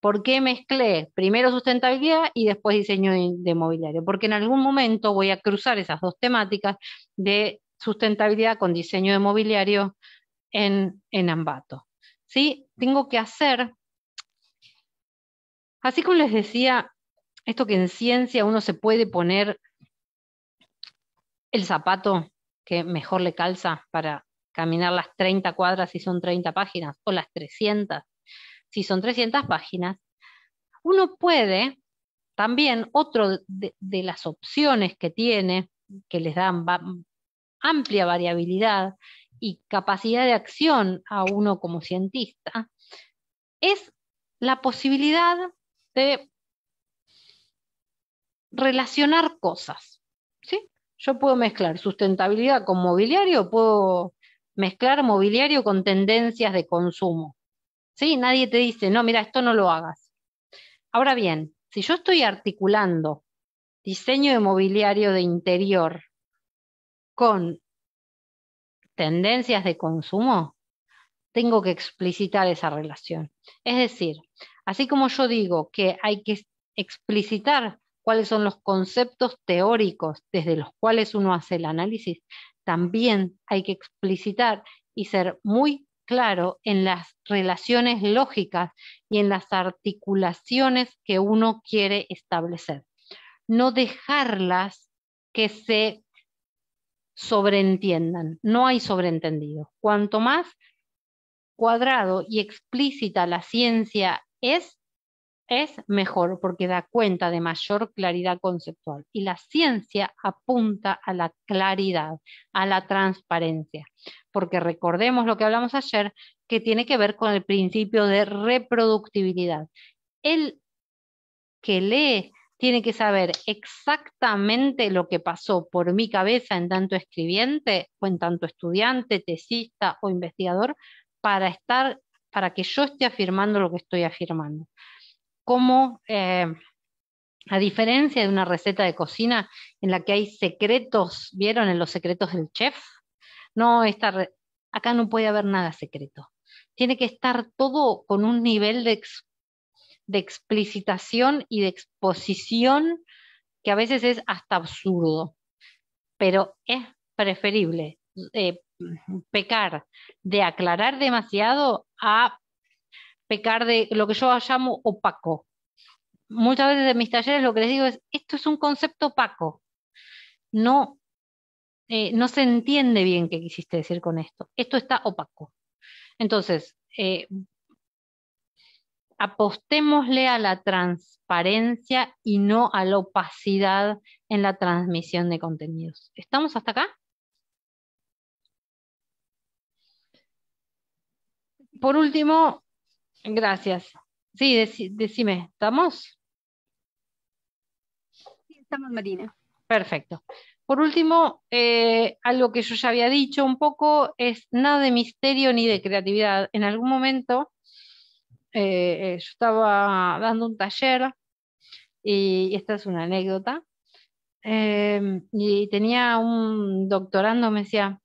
¿Por qué mezclé primero sustentabilidad y después diseño de mobiliario? Porque en algún momento voy a cruzar esas dos temáticas de sustentabilidad con diseño de mobiliario en, Ambato. ¿Sí? Tengo que hacer, así como les decía, esto que en ciencia uno se puede poner el zapato que mejor le calza para caminar las 30 cuadras si son 30 páginas, o las 300 si son 300 páginas, uno puede también, otro de, de las opciones que tiene, que les dan amplia variabilidad y capacidad de acción a uno como cientista, es la posibilidad de relacionar cosas. ¿sí? Yo puedo mezclar sustentabilidad con mobiliario, puedo mezclar mobiliario con tendencias de consumo. ¿sí? Nadie te dice, no, mira, esto no lo hagas. Ahora bien, si yo estoy articulando diseño de mobiliario de interior con tendencias de consumo, tengo que explicitar esa relación. Es decir, así como yo digo que hay que explicitar cuáles son los conceptos teóricos desde los cuales uno hace el análisis, también hay que explicitar y ser muy claro en las relaciones lógicas y en las articulaciones que uno quiere establecer. No dejarlas que se sobreentiendan. No hay sobreentendidos. Cuanto más cuadrado y explícita la ciencia es, es mejor porque da cuenta de mayor claridad conceptual. Y la ciencia apunta a la claridad, a la transparencia. Porque recordemos lo que hablamos ayer, que tiene que ver con el principio de reproductibilidad. El que lee tiene que saber exactamente lo que pasó por mi cabeza en tanto escribiente o en tanto estudiante, tesista o investigador para estar, para que yo esté afirmando lo que estoy afirmando. Como eh, a diferencia de una receta de cocina en la que hay secretos, ¿vieron en los secretos del chef? No, acá no puede haber nada secreto. Tiene que estar todo con un nivel de de explicitación y de exposición que a veces es hasta absurdo, pero es preferible eh, pecar de aclarar demasiado a pecar de lo que yo llamo opaco. Muchas veces en mis talleres lo que les digo es, esto es un concepto opaco, no, eh, no se entiende bien qué quisiste decir con esto, esto está opaco. Entonces, eh, apostémosle a la transparencia y no a la opacidad en la transmisión de contenidos. ¿Estamos hasta acá? Por último, gracias. Sí, decime, ¿estamos? Sí, estamos, Marina. Perfecto. Por último, eh, algo que yo ya había dicho un poco es nada de misterio ni de creatividad. En algún momento eh, eh, yo estaba dando un taller y, esta es una anécdota. Em, y tenía un doctorando, me decía,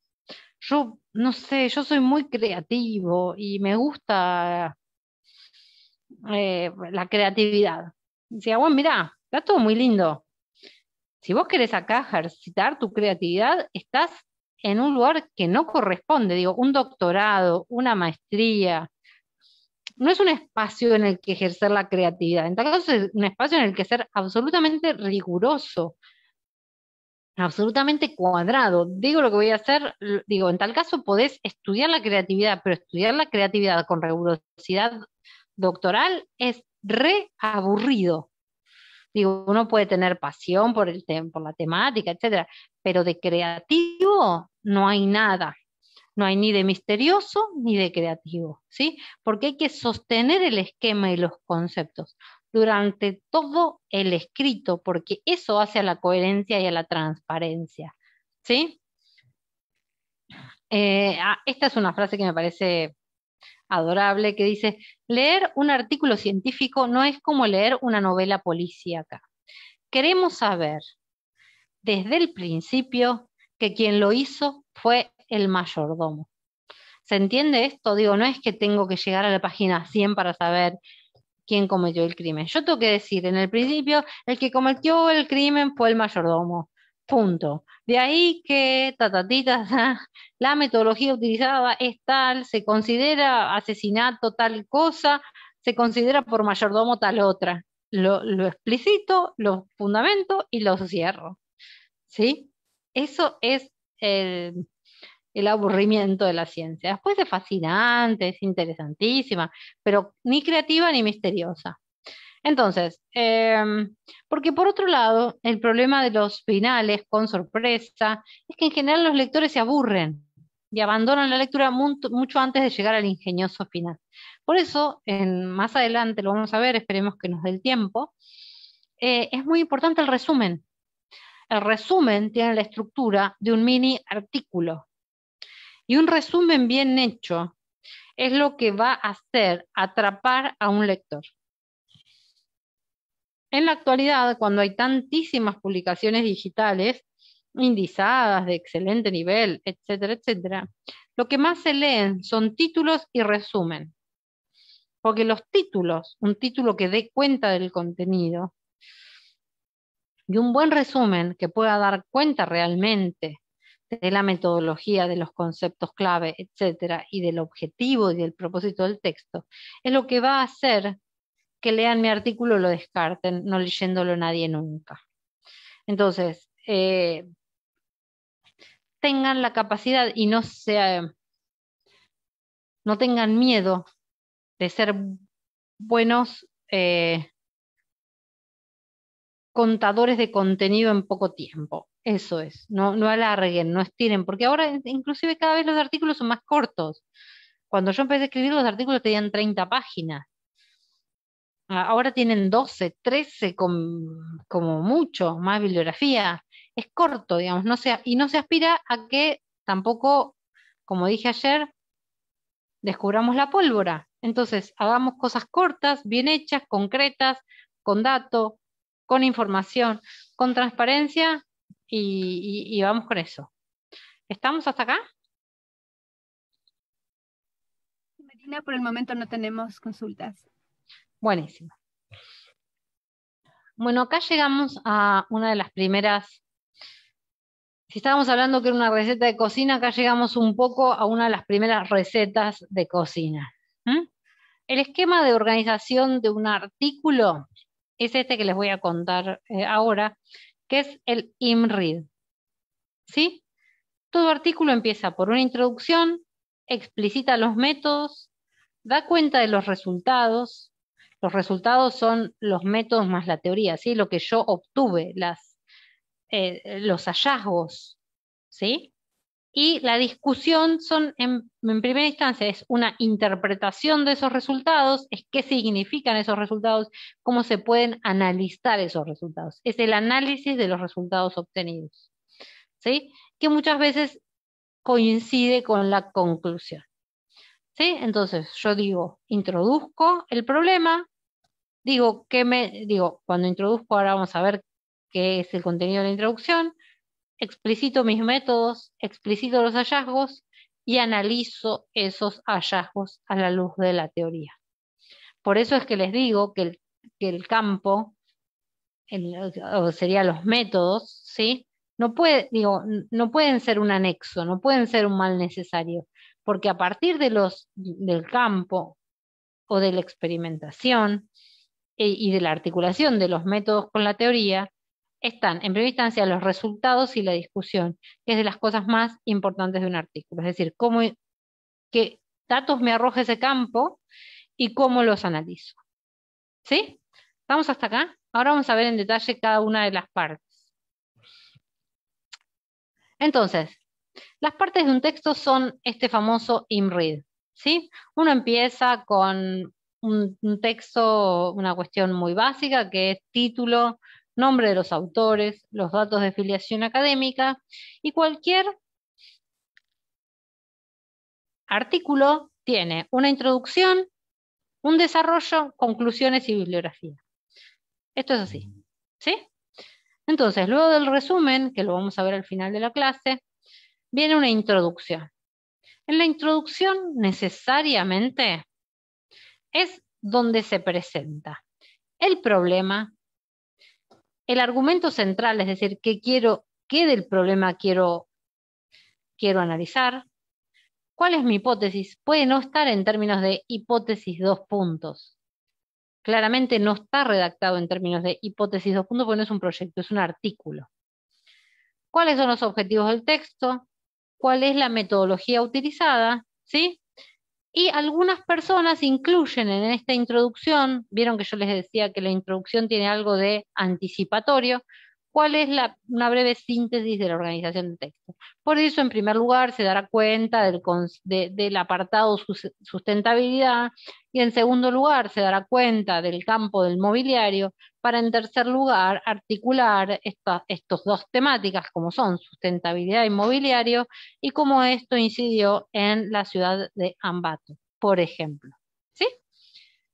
yo no sé, yo soy muy creativo y me gusta eh, la creatividad. decía, bueno, mira, está todo muy lindo. Si vos querés acá ejercitar tu creatividad, estás en un lugar que no corresponde. Digo, un doctorado, una maestría, no es un espacio en el que ejercer la creatividad, en tal caso es un espacio en el que ser absolutamente riguroso, absolutamente cuadrado. Digo lo que voy a hacer, digo, en tal caso podés estudiar la creatividad, pero estudiar la creatividad con rigurosidad doctoral es re aburrido. Digo, uno puede tener pasión por, el por la temática, etcétera, pero de creativo no hay nada. No hay ni de misterioso ni de creativo, ¿sí? Porque hay que sostener el esquema y los conceptos durante todo el escrito, porque eso hace a la coherencia y a la transparencia, ¿sí? Eh, ah, esta es una frase que me parece adorable, que dice, leer un artículo científico no es como leer una novela policíaca. Queremos saber desde el principio que quien lo hizo fue el mayordomo. ¿Se entiende esto? Digo, no es que tengo que llegar a la página 100 para saber quién cometió el crimen. Yo tengo que decir, en el principio, el que cometió el crimen fue el mayordomo. Punto. De ahí que tatatitas, la metodología utilizada es tal, se considera asesinato tal cosa, se considera por mayordomo tal otra. Lo, explícito, explicito, lo fundamento y los cierro. ¿Sí? Eso es el el aburrimiento de la ciencia. Después es fascinante, es interesantísima, pero ni creativa ni misteriosa. Entonces, em, porque por otro lado, el problema de los finales con sorpresa es que en general los lectores se aburren y abandonan la lectura mucho antes de llegar al ingenioso final. Por eso, más adelante lo vamos a ver, esperemos que nos dé el tiempo, eh, es muy importante el resumen. El resumen tiene la estructura de un mini artículo, y un resumen bien hecho es lo que va a hacer atrapar a un lector. En la actualidad, cuando hay tantísimas publicaciones digitales, indizadas, de excelente nivel, etcétera, etcétera, lo que más se leen son títulos y resumen. Porque los títulos, un título que dé cuenta del contenido y un buen resumen que pueda dar cuenta realmente de la metodología, de los conceptos clave, etcétera, y del objetivo y del propósito del texto, es lo que va a hacer que lean mi artículo lo descarten, no leyéndolo nadie nunca. Entonces, eh, tengan la capacidad y no sea, no tengan miedo de ser buenos eh, contadores de contenido en poco tiempo. Eso es, no, no alarguen, no estiren, porque ahora inclusive cada vez los artículos son más cortos. Cuando yo empecé a escribir los artículos tenían 30 páginas. Ahora tienen 12, 13 como mucho, más bibliografía. Es corto, digamos, no y no se aspira a que tampoco, como dije ayer, descubramos la pólvora. Entonces, hagamos cosas cortas, bien hechas, concretas, con dato, con información, con transparencia y, vamos con eso. ¿Estamos hasta acá? Marina, por el momento no tenemos consultas. Buenísimo. Bueno, acá llegamos a una de las primeras. Si estábamos hablando que era una receta de cocina, acá llegamos un poco a una de las primeras recetas de cocina. El esquema de organización de un artículo es este que les voy a contar eh, ahora, que es el IMRID. ¿Sí? Todo artículo empieza por una introducción, explicita los métodos, da cuenta de los resultados. Los resultados son los métodos más la teoría, ¿sí? Lo que yo obtuve, las, eh, los hallazgos, ¿sí? y la discusión son, en, primera instancia, es una interpretación de esos resultados, es qué significan esos resultados, cómo se pueden analizar esos resultados. Es el análisis de los resultados obtenidos, ¿sí? Que muchas veces coincide con la conclusión. ¿Sí? Entonces, yo digo, introduzco el problema, digo que me digo, cuando introduzco, ahora vamos a ver qué es el contenido de la introducción, explicito mis métodos, explicito los hallazgos y analizo esos hallazgos a la luz de la teoría. Por eso es que les digo que el, campo, o sería los métodos, ¿sí? No, puede, no pueden ser un anexo, no pueden ser un mal necesario, porque a partir de los, del campo o de la experimentación eh, y de la articulación de los métodos con la teoría, están en primera instancia los resultados y la discusión, que es de las cosas más importantes de un artículo, es decir, cómo, qué datos me arroja ese campo y cómo los analizo. ¿Sí? ¿Vamos hasta acá? Ahora vamos a ver en detalle cada una de las partes. Entonces, las partes de un texto son este famoso in ¿sí? Uno empieza con un texto, una cuestión muy básica, que es título, nombre de los autores, los datos de filiación académica y cualquier artículo tiene una introducción, un desarrollo, conclusiones y bibliografía. Esto es así. ¿Sí? Entonces, luego del resumen, que lo vamos a ver al final de la clase, viene una introducción. En la introducción necesariamente es donde se presenta el problema, el argumento central, es decir, qué quiero, qué del problema quiero, quiero analizar, cuál es mi hipótesis, puede no estar en términos de hipótesis dos puntos. Claramente no está redactado en términos de hipótesis dos puntos porque no es un proyecto, es un artículo. ¿Cuáles son los objetivos del texto? ¿Cuál es la metodología utilizada? ¿Sí? Y algunas personas incluyen en esta introducción, vieron que yo les decía que la introducción tiene algo de anticipatorio, cuál es una breve síntesis de la organización del texto. Por eso, en primer lugar, se dará cuenta del apartado sustentabilidad, y en segundo lugar se dará cuenta del campo del mobiliario para en tercer lugar articular estas dos temáticas como son sustentabilidad inmobiliario mobiliario y cómo esto incidió en la ciudad de Ambato, por ejemplo. ¿Sí?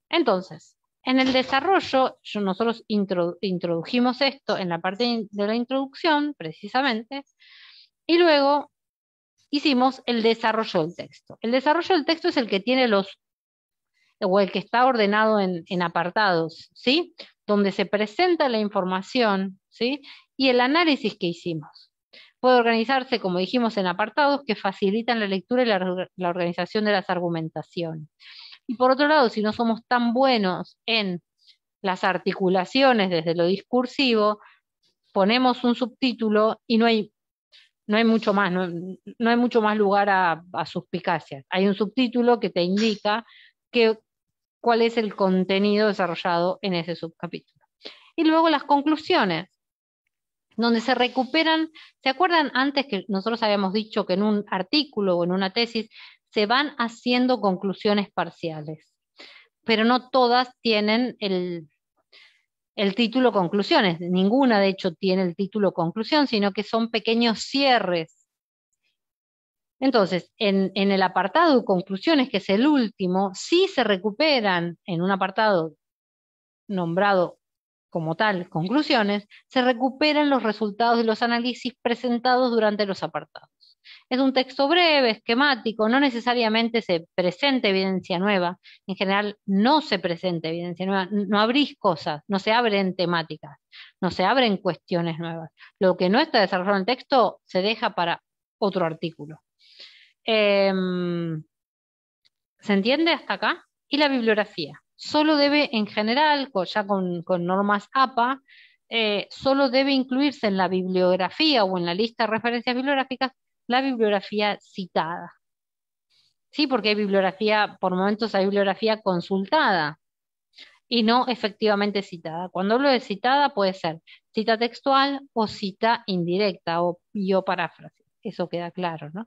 Entonces, en el desarrollo, nosotros introdujimos esto en la parte de la introducción, precisamente, y luego hicimos el desarrollo del texto. El desarrollo del texto es el que tiene los o el que está ordenado en, apartados, ¿sí? Donde se presenta la información, ¿sí? Y el análisis que hicimos puede organizarse, como dijimos, en apartados que facilitan la lectura y la, organización de las argumentaciones. Y por otro lado, si no somos tan buenos en las articulaciones desde lo discursivo, ponemos un subtítulo y no hay, no hay mucho más, no, hay mucho más lugar a, a suspicacias. Hay un subtítulo que te indica que, cuál es el contenido desarrollado en ese subcapítulo. Y luego las conclusiones, donde se recuperan, ¿se acuerdan antes que nosotros habíamos dicho que en un artículo o en una tesis se van haciendo conclusiones parciales, pero no todas tienen el, título conclusiones, ninguna de hecho tiene el título conclusión, sino que son pequeños cierres entonces, en, el apartado conclusiones, que es el último, sí se recuperan en un apartado nombrado como tal, conclusiones, se recuperan los resultados de los análisis presentados durante los apartados. Es un texto breve, esquemático, no necesariamente se presenta evidencia nueva, en general no se presenta evidencia nueva, no abrís cosas, no se abren temáticas, no se abren cuestiones nuevas. Lo que no está desarrollado en el texto se deja para otro artículo. Em, ¿Se entiende hasta acá? Y la bibliografía. Solo debe, en general, ya con, normas APA, eh, solo debe incluirse en la bibliografía o en la lista de referencias bibliográficas la bibliografía citada. Sí, porque hay bibliografía, por momentos hay bibliografía consultada y no efectivamente citada. Cuando hablo de citada puede ser cita textual o cita indirecta o bioparáfrasis Eso queda claro, ¿no?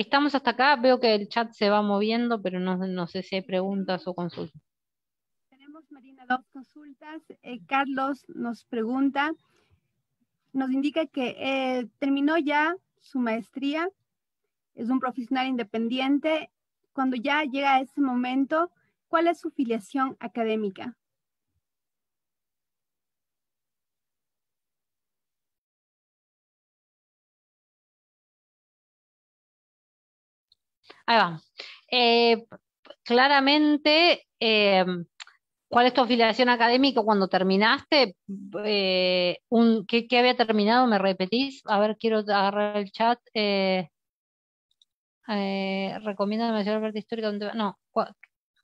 Estamos hasta acá, veo que el chat se va moviendo, pero no, sé si hay preguntas o consultas. Tenemos, Marina, dos consultas. Eh, Carlos nos pregunta, nos indica que eh, terminó ya su maestría, es un profesional independiente. Cuando ya llega a ese momento, ¿cuál es su filiación académica? Ahí va. Eh, claramente, eh, ¿cuál es tu afiliación académica cuando terminaste? Eh, ¿qué, había terminado? ¿Me repetís? A ver, quiero agarrar el chat. recomiendo la mayor parte histórica donde... No,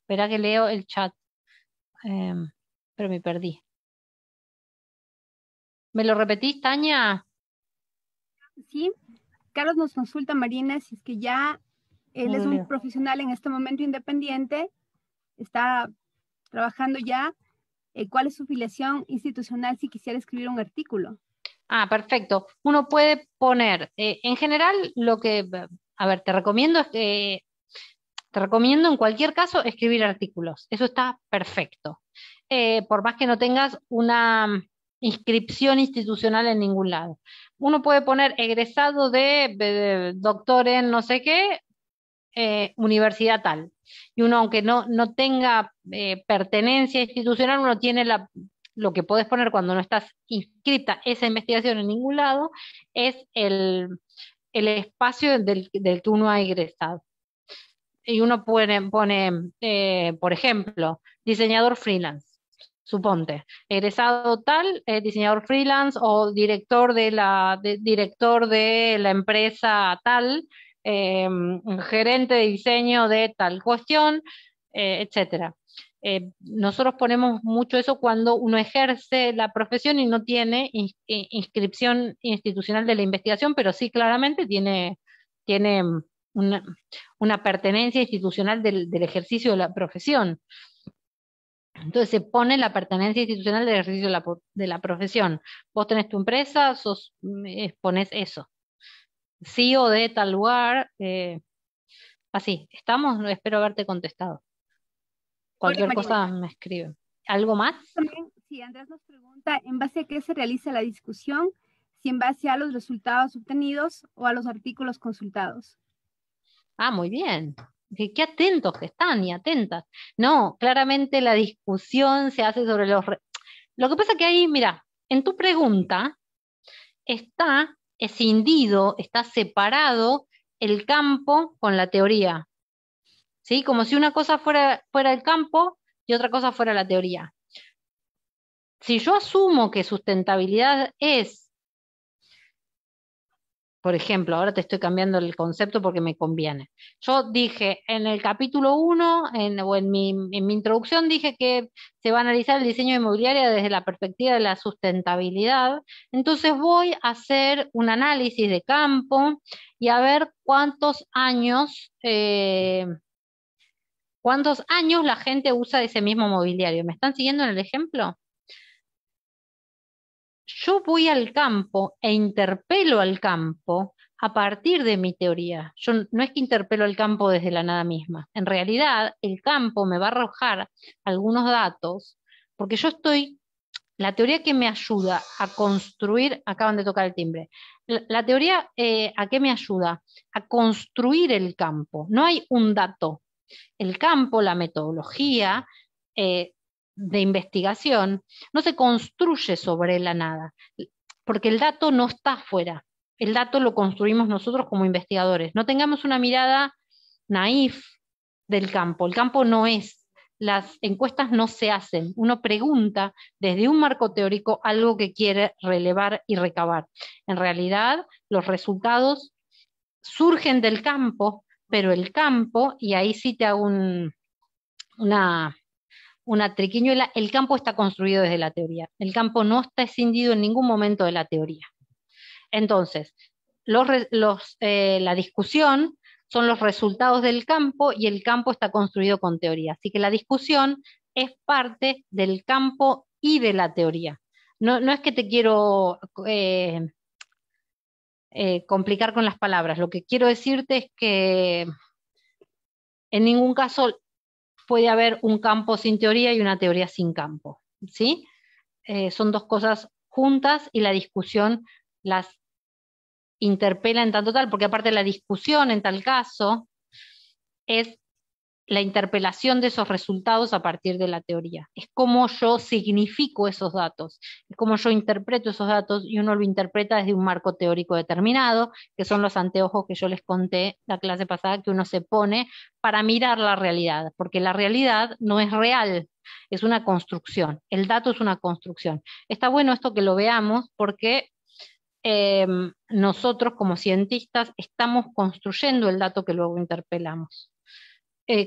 espera que leo el chat. Em, pero me perdí. ¿Me lo repetís, Tania? Sí. Carlos nos consulta, Marina, si es que ya él es un profesional en este momento independiente, está trabajando ya. Eh, ¿Cuál es su filiación institucional si quisiera escribir un artículo? Ah, perfecto. Uno puede poner, eh, en general, lo que, a ver, te recomiendo es eh, que, te recomiendo en cualquier caso escribir artículos. Eso está perfecto. por más que no tengas una mm, inscripción institucional en ningún lado. Uno puede poner egresado de doctor en no sé qué eh, universidad tal. Y uno, aunque no, no tenga eh, pertenencia institucional, uno tiene la, lo que puedes poner cuando no estás inscrita esa investigación en ningún lado, es el, el espacio del, del, que uno ha egresado. Y uno pone, pone eh, por ejemplo, diseñador freelance suponte, egresado tal, diseñador freelance o director de la, director de la empresa tal, eh, gerente de diseño de tal cuestión, eh, etcétera. Eh, nosotros ponemos mucho eso cuando uno ejerce la profesión y no tiene eh, inscripción institucional de la investigación, pero sí claramente tiene, tiene em, una, pertenencia institucional del, ejercicio de la profesión. Entonces se pone la pertenencia institucional del ejercicio de la, de la profesión. Vos tenés tu empresa, sos, mm, pones eso sí o de tal lugar. Eh, así, estamos, espero haberte contestado. Cualquier cosa me escribe. ¿Algo más? sí, Andrés nos pregunta, ¿en base a qué se realiza la discusión? Si en base a los resultados obtenidos o a los artículos consultados. Ah, muy bien. Qué, qué atentos que están y atentas. No, claramente la discusión se hace sobre los... Lo que pasa que ahí, mira, en tu pregunta está escindido, está separado el campo con la teoría. ¿Sí? Como si una cosa fuera, fuera el campo y otra cosa fuera la teoría. Si yo asumo que sustentabilidad es por ejemplo, ahora te estoy cambiando el concepto porque me conviene. Yo dije en el capítulo 1, en, o en mi, introducción, dije que se va a analizar el diseño inmobiliario desde la perspectiva de la sustentabilidad. Entonces voy a hacer un análisis de campo y a ver cuántos años... Eh, ¿Cuántos años la gente usa ese mismo mobiliario? ¿Me están siguiendo en el ejemplo? yo voy al campo e interpelo al campo a partir de mi teoría. Yo no es que interpelo al campo desde la nada misma. En realidad, el campo me va a arrojar algunos datos porque yo estoy, la teoría que me ayuda a construir, acaban de tocar el timbre, la, teoría eh, a qué me ayuda? A construir el campo. No hay un dato. El campo, la metodología, eh, de investigación no se construye sobre la nada, porque el dato no está fuera El dato lo construimos nosotros como investigadores. No tengamos una mirada naif del campo. El campo no es. Las encuestas no se hacen. Uno pregunta desde un marco teórico algo que quiere relevar y recabar. En realidad, los resultados surgen del campo, pero el campo, y ahí sí te hago un, una una triquiñuela, el campo está construido desde la teoría. El campo no está escindido en ningún momento de la teoría. Entonces, eh, la discusión son los resultados del campo y el campo está construido con teoría. Así que la discusión es parte del campo y de la teoría. No, es que te quiero eh, eh, complicar con las palabras. Lo que quiero decirte es que en ningún caso puede haber un campo sin teoría y una teoría sin campo. ¿sí? Eh, son dos cosas juntas y la discusión las interpela en tanto tal, porque aparte la discusión en tal caso es la interpelación de esos resultados a partir de la teoría. Es cómo yo significo esos datos, es cómo yo interpreto esos datos y uno lo interpreta desde un marco teórico determinado, que son los anteojos que yo les conté la clase pasada que uno se pone para mirar la realidad, porque la realidad no es real, es una construcción, el dato es una construcción. Está bueno esto que lo veamos porque em, nosotros como cientistas estamos construyendo el dato que luego interpelamos. Eh,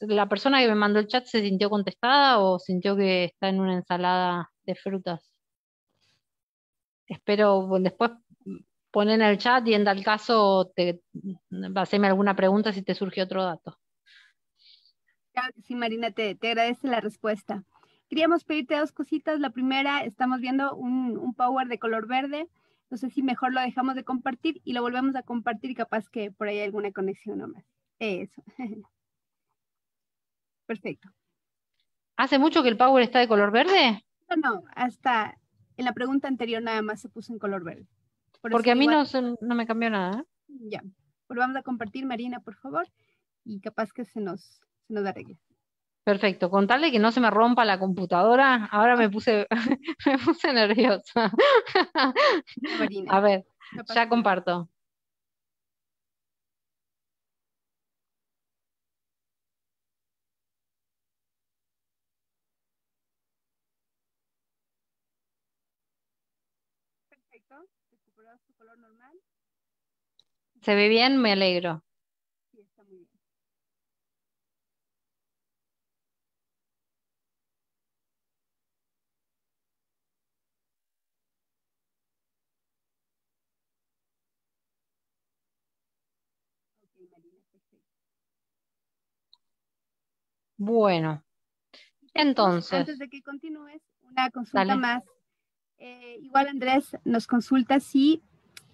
la persona que me mandó el chat se sintió contestada o sintió que está en una ensalada de frutas. Espero después poner en el chat y en tal caso te, alguna pregunta si te surge otro dato. Sí, Marina, te, te agradece la respuesta. Queríamos pedirte dos cositas. La primera, estamos viendo un, power de color verde. No sé si mejor lo dejamos de compartir y lo volvemos a compartir y capaz que por ahí hay alguna conexión o más. Eso. Perfecto. ¿Hace mucho que el Power está de color verde? No, no, hasta en la pregunta anterior nada más se puso en color verde. Porque a mí no, no me cambió nada. Ya, volvamos pues a compartir, Marina, por favor, y capaz que se nos, se nos arregle. Perfecto, contarle que no se me rompa la computadora, ahora me puse, me puse nerviosa. Marina, a ver, ya comparto. normal. ¿Se ve bien? Me alegro. Sí, está muy bien. Bueno, entonces. Antes de que continúes, una consulta más. Eh, igual Andrés nos consulta si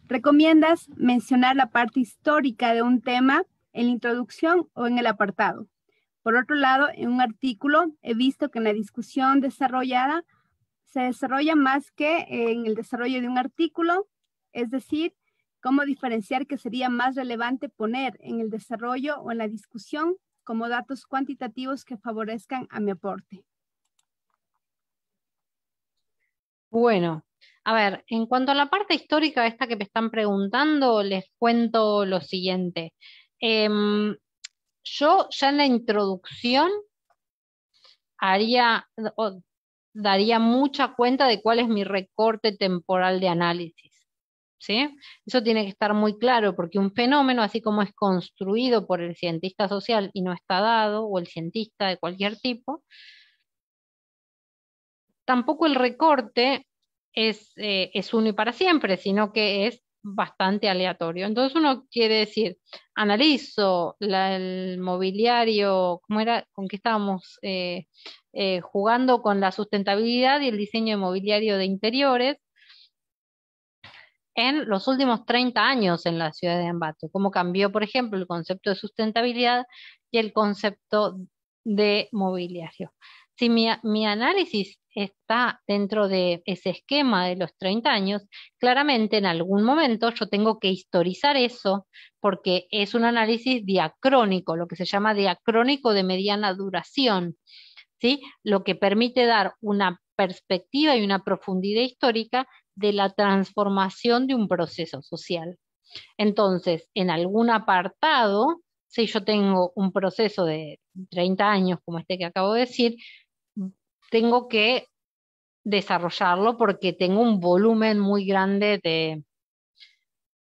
recomiendas mencionar la parte histórica de un tema en la introducción o en el apartado. Por otro lado, en un artículo he visto que en la discusión desarrollada se desarrolla más que en el desarrollo de un artículo, es decir, cómo diferenciar que sería más relevante poner en el desarrollo o en la discusión como datos cuantitativos que favorezcan a mi aporte. Bueno, a ver, en cuanto a la parte histórica, esta que me están preguntando, les cuento lo siguiente. Em, yo ya en la introducción haría, daría mucha cuenta de cuál es mi recorte temporal de análisis. ¿Sí? Eso tiene que estar muy claro porque un fenómeno, así como es construido por el cientista social y no está dado, o el cientista de cualquier tipo, tampoco el recorte es, eh, es uno y para siempre, sino que es bastante aleatorio. Entonces uno quiere decir, analizo el mobiliario, ¿cómo era? ¿Con qué estábamos eh, eh, jugando con la sustentabilidad y el diseño de mobiliario de interiores? en los últimos 30 años en la ciudad de Ambato, cómo cambió, por ejemplo, el concepto de sustentabilidad y el concepto de mobiliario. Si mi, análisis está dentro de ese esquema de los 30 años, claramente en algún momento yo tengo que historizar eso porque es un análisis diacrónico, lo que se llama diacrónico de mediana duración, ¿sí? lo que permite dar una perspectiva y una profundidad histórica de la transformación de un proceso social. Entonces, en algún apartado, si yo tengo un proceso de 30 años como este que acabo de decir, tengo que desarrollarlo porque tengo un volumen muy grande de,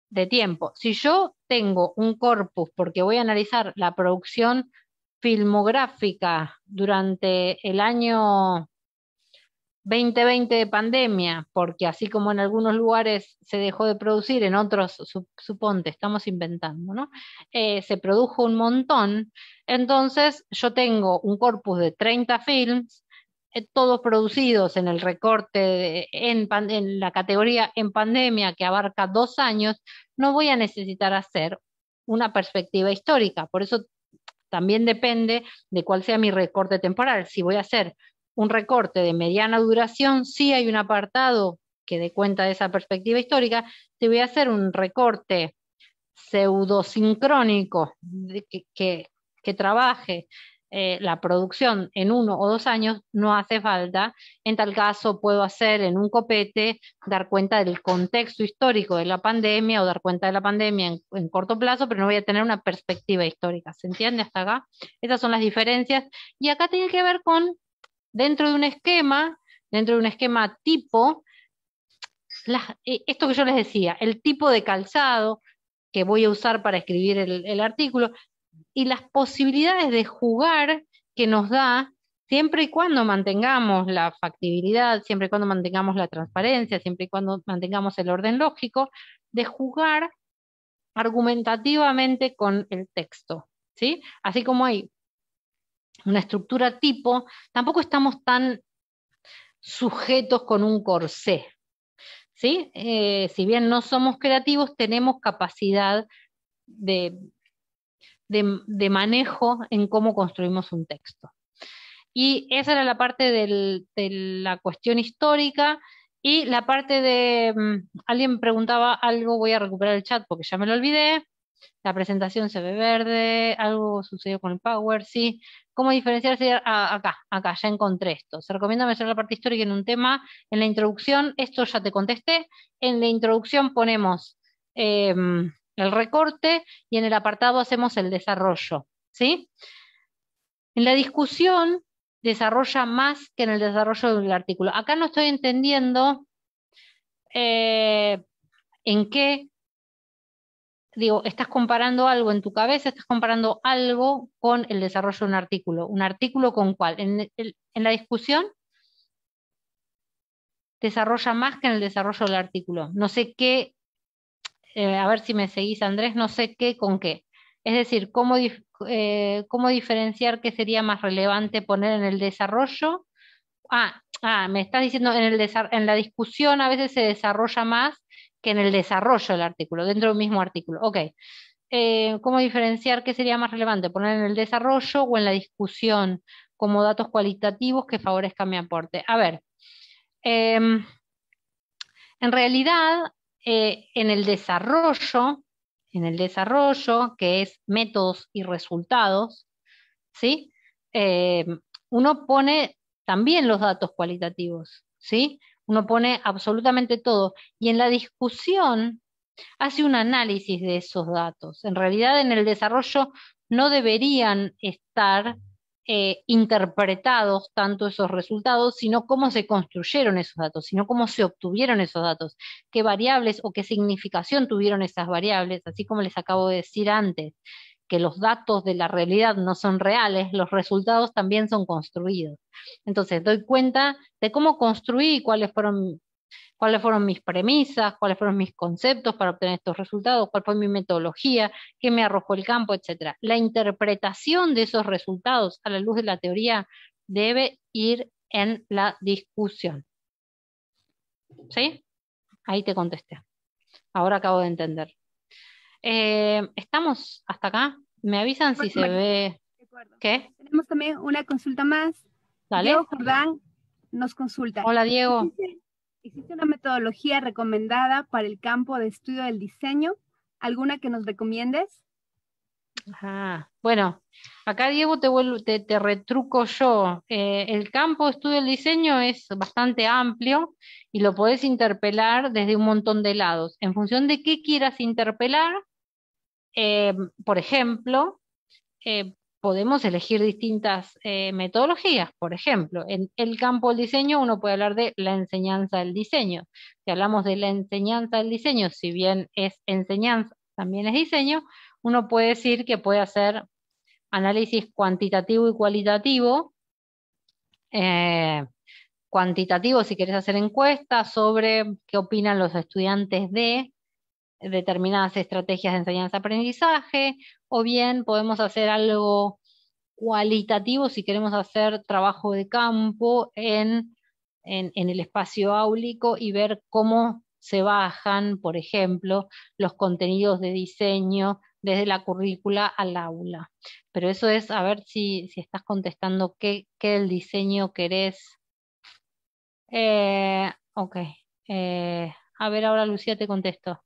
de tiempo. Si yo tengo un corpus porque voy a analizar la producción filmográfica durante el año 2020 de pandemia, porque así como en algunos lugares se dejó de producir, en otros, suponte, estamos inventando, ¿no? Eh, se produjo un montón. Entonces, yo tengo un corpus de 30 films eh, todos producidos en el recorte en, la categoría en pandemia que abarca dos años, no voy a necesitar hacer una perspectiva histórica. Por eso también depende de cuál sea mi recorte temporal. Si voy a hacer un recorte de mediana duración, sí hay un apartado que dé cuenta de esa perspectiva histórica. Si voy a hacer un recorte pseudosincrónico que, que trabaje eh, la producción en uno o dos años no hace falta. En tal caso, puedo hacer en un copete, dar cuenta del contexto histórico de la pandemia o dar cuenta de la pandemia en, corto plazo, pero no voy a tener una perspectiva histórica. ¿Se entiende hasta acá? Esas son las diferencias. Y acá tiene que ver con, dentro de un esquema, dentro de un esquema tipo, eh, esto que yo les decía, el tipo de calzado que voy a usar para escribir el artículo, y las posibilidades de jugar que nos da siempre y cuando mantengamos la factibilidad, siempre y cuando mantengamos la transparencia, siempre y cuando mantengamos el orden lógico, de jugar argumentativamente con el texto. ¿sí? Así como hay una estructura tipo, tampoco estamos tan sujetos con un corsé. ¿sí? Eh, si bien no somos creativos, tenemos capacidad de de, manejo en cómo construimos un texto. Y esa era la parte de la cuestión histórica. Y la parte de, mm, alguien preguntaba algo, voy a recuperar el chat porque ya me lo olvidé. La presentación se ve verde, algo sucedió con el Power, sí. ¿Cómo diferenciarse? acá, acá, ya encontré esto. Se recomienda meter la parte histórica en un tema. En la introducción, esto ya te contesté. En la introducción ponemos em, el recorte y en el apartado hacemos el desarrollo. ¿sí? En la discusión desarrolla más que en el desarrollo del artículo. Acá no estoy entendiendo eh, en qué, digo, estás comparando algo en tu cabeza, estás comparando algo con el desarrollo de un artículo. ¿Un artículo con cuál? En, en la discusión desarrolla más que en el desarrollo del artículo. No sé qué eh, a ver si me seguís Andrés, no sé qué con qué. Es decir, cómo, eh, cómo diferenciar qué sería más relevante poner en el desarrollo. Ah, ah me estás diciendo, en, el en la discusión a veces se desarrolla más que en el desarrollo del artículo, dentro del mismo artículo. Ok. Eh, ¿Cómo diferenciar qué sería más relevante? ¿Poner en el desarrollo o en la discusión como datos cualitativos que favorezcan mi aporte? A ver, em, en realidad eh, en el desarrollo, en el desarrollo, que es métodos y resultados, ¿sí? Eh, uno pone también los datos cualitativos, ¿sí? Uno pone absolutamente todo. Y en la discusión hace un análisis de esos datos. En realidad, en el desarrollo no deberían estar eh, interpretados tanto esos resultados, sino cómo se construyeron esos datos, sino cómo se obtuvieron esos datos, qué variables o qué significación tuvieron esas variables, así como les acabo de decir antes, que los datos de la realidad no son reales, los resultados también son construidos. Entonces, doy cuenta de cómo construí y cuáles fueron cuáles fueron mis premisas, cuáles fueron mis conceptos para obtener estos resultados, cuál fue mi metodología, qué me arrojó el campo, etcétera, La interpretación de esos resultados a la luz de la teoría debe ir en la discusión. ¿Sí? Ahí te contesté. Ahora acabo de entender. Eh, ¿Estamos hasta acá? Me avisan si se ve... ¿Qué? Tenemos también una consulta más. Diego Jordán nos consulta. Hola, Diego. ¿Existe una metodología recomendada para el campo de estudio del diseño? ¿Alguna que nos recomiendes? Ajá. Bueno, acá Diego te, vuelvo, te, retruco yo. Eh, el campo de estudio del diseño es bastante amplio y lo podés interpelar desde un montón de lados. En función de qué quieras interpelar, eh, por ejemplo, eh, podemos elegir distintas eh, metodologías. Por ejemplo, en el campo del diseño uno puede hablar de la enseñanza del diseño. Si hablamos de la enseñanza del diseño, si bien es enseñanza, también es diseño, uno puede decir que puede hacer análisis cuantitativo y cualitativo. Eh, cuantitativo si querés hacer encuestas sobre qué opinan los estudiantes de determinadas estrategias de enseñanza-aprendizaje, o bien podemos hacer algo cualitativo si queremos hacer trabajo de campo en, el espacio áulico y ver cómo se bajan, por ejemplo, los contenidos de diseño desde la currícula al aula. Pero eso es a ver si, estás contestando qué, qué diseño querés. Eh, ok. Eh, a ver, ahora Lucía te contesto.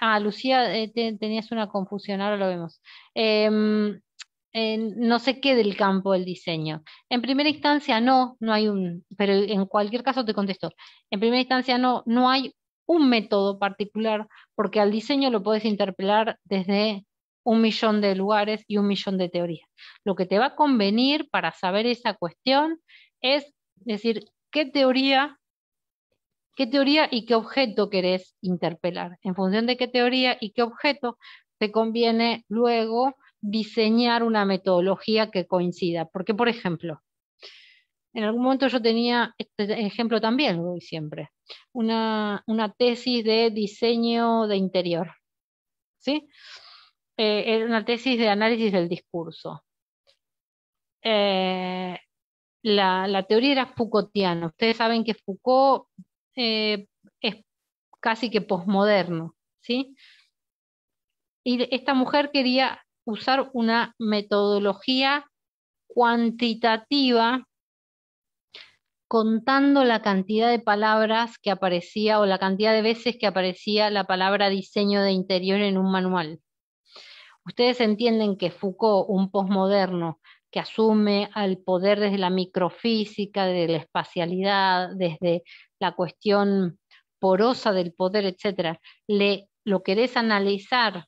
Ah, Lucía, eh, tenías una confusión, ahora lo vemos. Em, no sé qué del campo del diseño. En primera instancia no, no hay un, pero en cualquier caso te contesto. En primera instancia no, no hay un método particular, porque al diseño lo puedes interpelar desde un millón de lugares y un millón de teorías. Lo que te va a convenir para saber esa cuestión es decir, ¿qué teoría qué teoría y qué objeto querés interpelar. En función de qué teoría y qué objeto, te conviene luego diseñar una metodología que coincida. Porque, por ejemplo, en algún momento yo tenía este ejemplo también, lo doy siempre, una, tesis de diseño de interior. Eh, era una tesis de análisis del discurso. Eh, la, la, teoría era Foucaultiana. Ustedes saben que Foucault eh, es casi que posmoderno. ¿sí? Y esta mujer quería usar una metodología cuantitativa contando la cantidad de palabras que aparecía o la cantidad de veces que aparecía la palabra diseño de interior en un manual. Ustedes entienden que Foucault, un posmoderno que asume al poder desde la microfísica, desde la espacialidad, desde la cuestión porosa del poder, etcétera, le lo querés analizar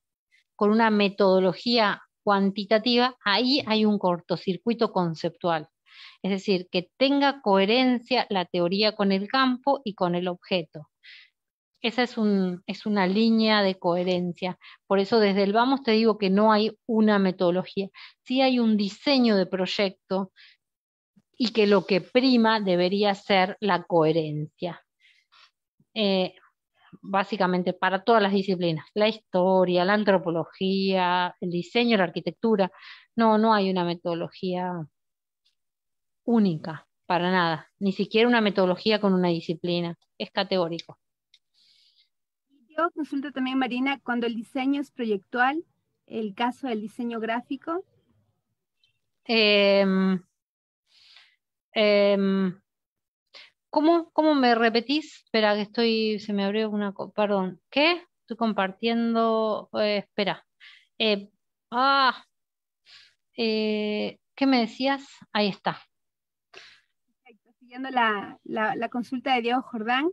con una metodología cuantitativa, ahí hay un cortocircuito conceptual. Es decir, que tenga coherencia la teoría con el campo y con el objeto. Esa es, un, es una línea de coherencia. Por eso desde el vamos te digo que no hay una metodología. Sí hay un diseño de proyecto, y que lo que prima debería ser la coherencia. Eh, básicamente para todas las disciplinas, la historia, la antropología, el diseño, la arquitectura. No, no hay una metodología única, para nada, ni siquiera una metodología con una disciplina, es categórico. Yo consulto también, Marina, cuando el diseño es proyectual, el caso del diseño gráfico. Em, Em, ¿cómo, me repetís? Espera, que estoy, se me abrió una, perdón, ¿qué? Estoy compartiendo, eh, espera. Eh, ah, eh, ¿qué me decías? Ahí está. siguiendo la, la consulta de Diego Jordán.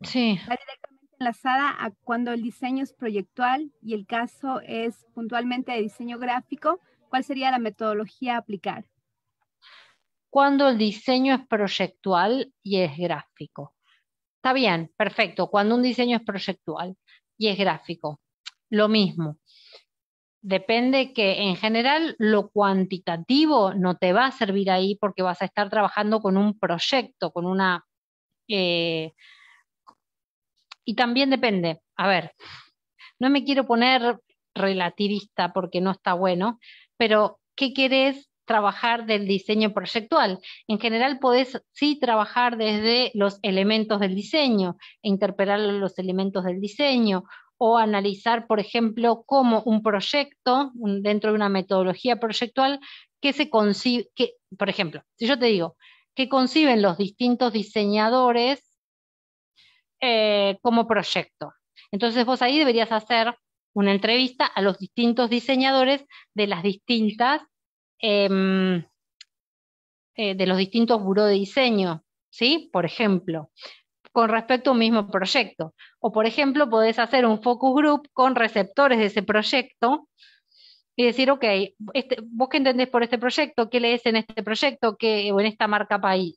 Sí. Está directamente enlazada a cuando el diseño es proyectual y el caso es puntualmente de diseño gráfico, ¿cuál sería la metodología a aplicar? cuando el diseño es proyectual y es gráfico. Está bien, perfecto, cuando un diseño es proyectual y es gráfico. Lo mismo. Depende que en general lo cuantitativo no te va a servir ahí porque vas a estar trabajando con un proyecto, con una... Eh, y también depende, a ver, no me quiero poner relativista porque no está bueno, pero ¿qué querés trabajar del diseño proyectual. En general podés sí trabajar desde los elementos del diseño, e interpelar los elementos del diseño o analizar, por ejemplo, cómo un proyecto dentro de una metodología proyectual que se concibe, que, por ejemplo, si yo te digo que conciben los distintos diseñadores eh, como proyecto. Entonces vos ahí deberías hacer una entrevista a los distintos diseñadores de las distintas Em, eh, de los distintos buró de diseño, ¿sí? Por ejemplo, con respecto a un mismo proyecto. O, por ejemplo, podés hacer un focus group con receptores de ese proyecto y decir, ok, este, vos qué entendés por este proyecto, qué lees en este proyecto o en esta marca país,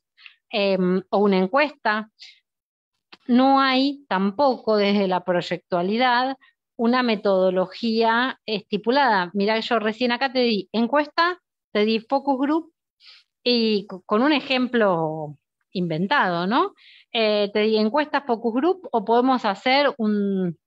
em, o una encuesta. No hay tampoco desde la proyectualidad una metodología estipulada. Mirá, yo recién acá te di encuesta te di focus group y con un ejemplo inventado, ¿no? Eh, te di encuestas focus group o podemos hacer un,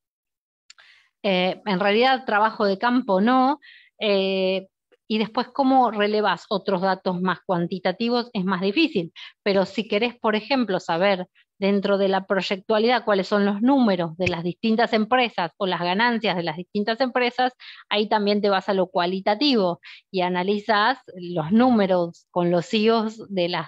eh, en realidad trabajo de campo no, eh, y después cómo relevas otros datos más cuantitativos es más difícil, pero si querés, por ejemplo, saber dentro de la proyectualidad cuáles son los números de las distintas empresas o las ganancias de las distintas empresas, ahí también te vas a lo cualitativo y analizas los números con los CEOs de las,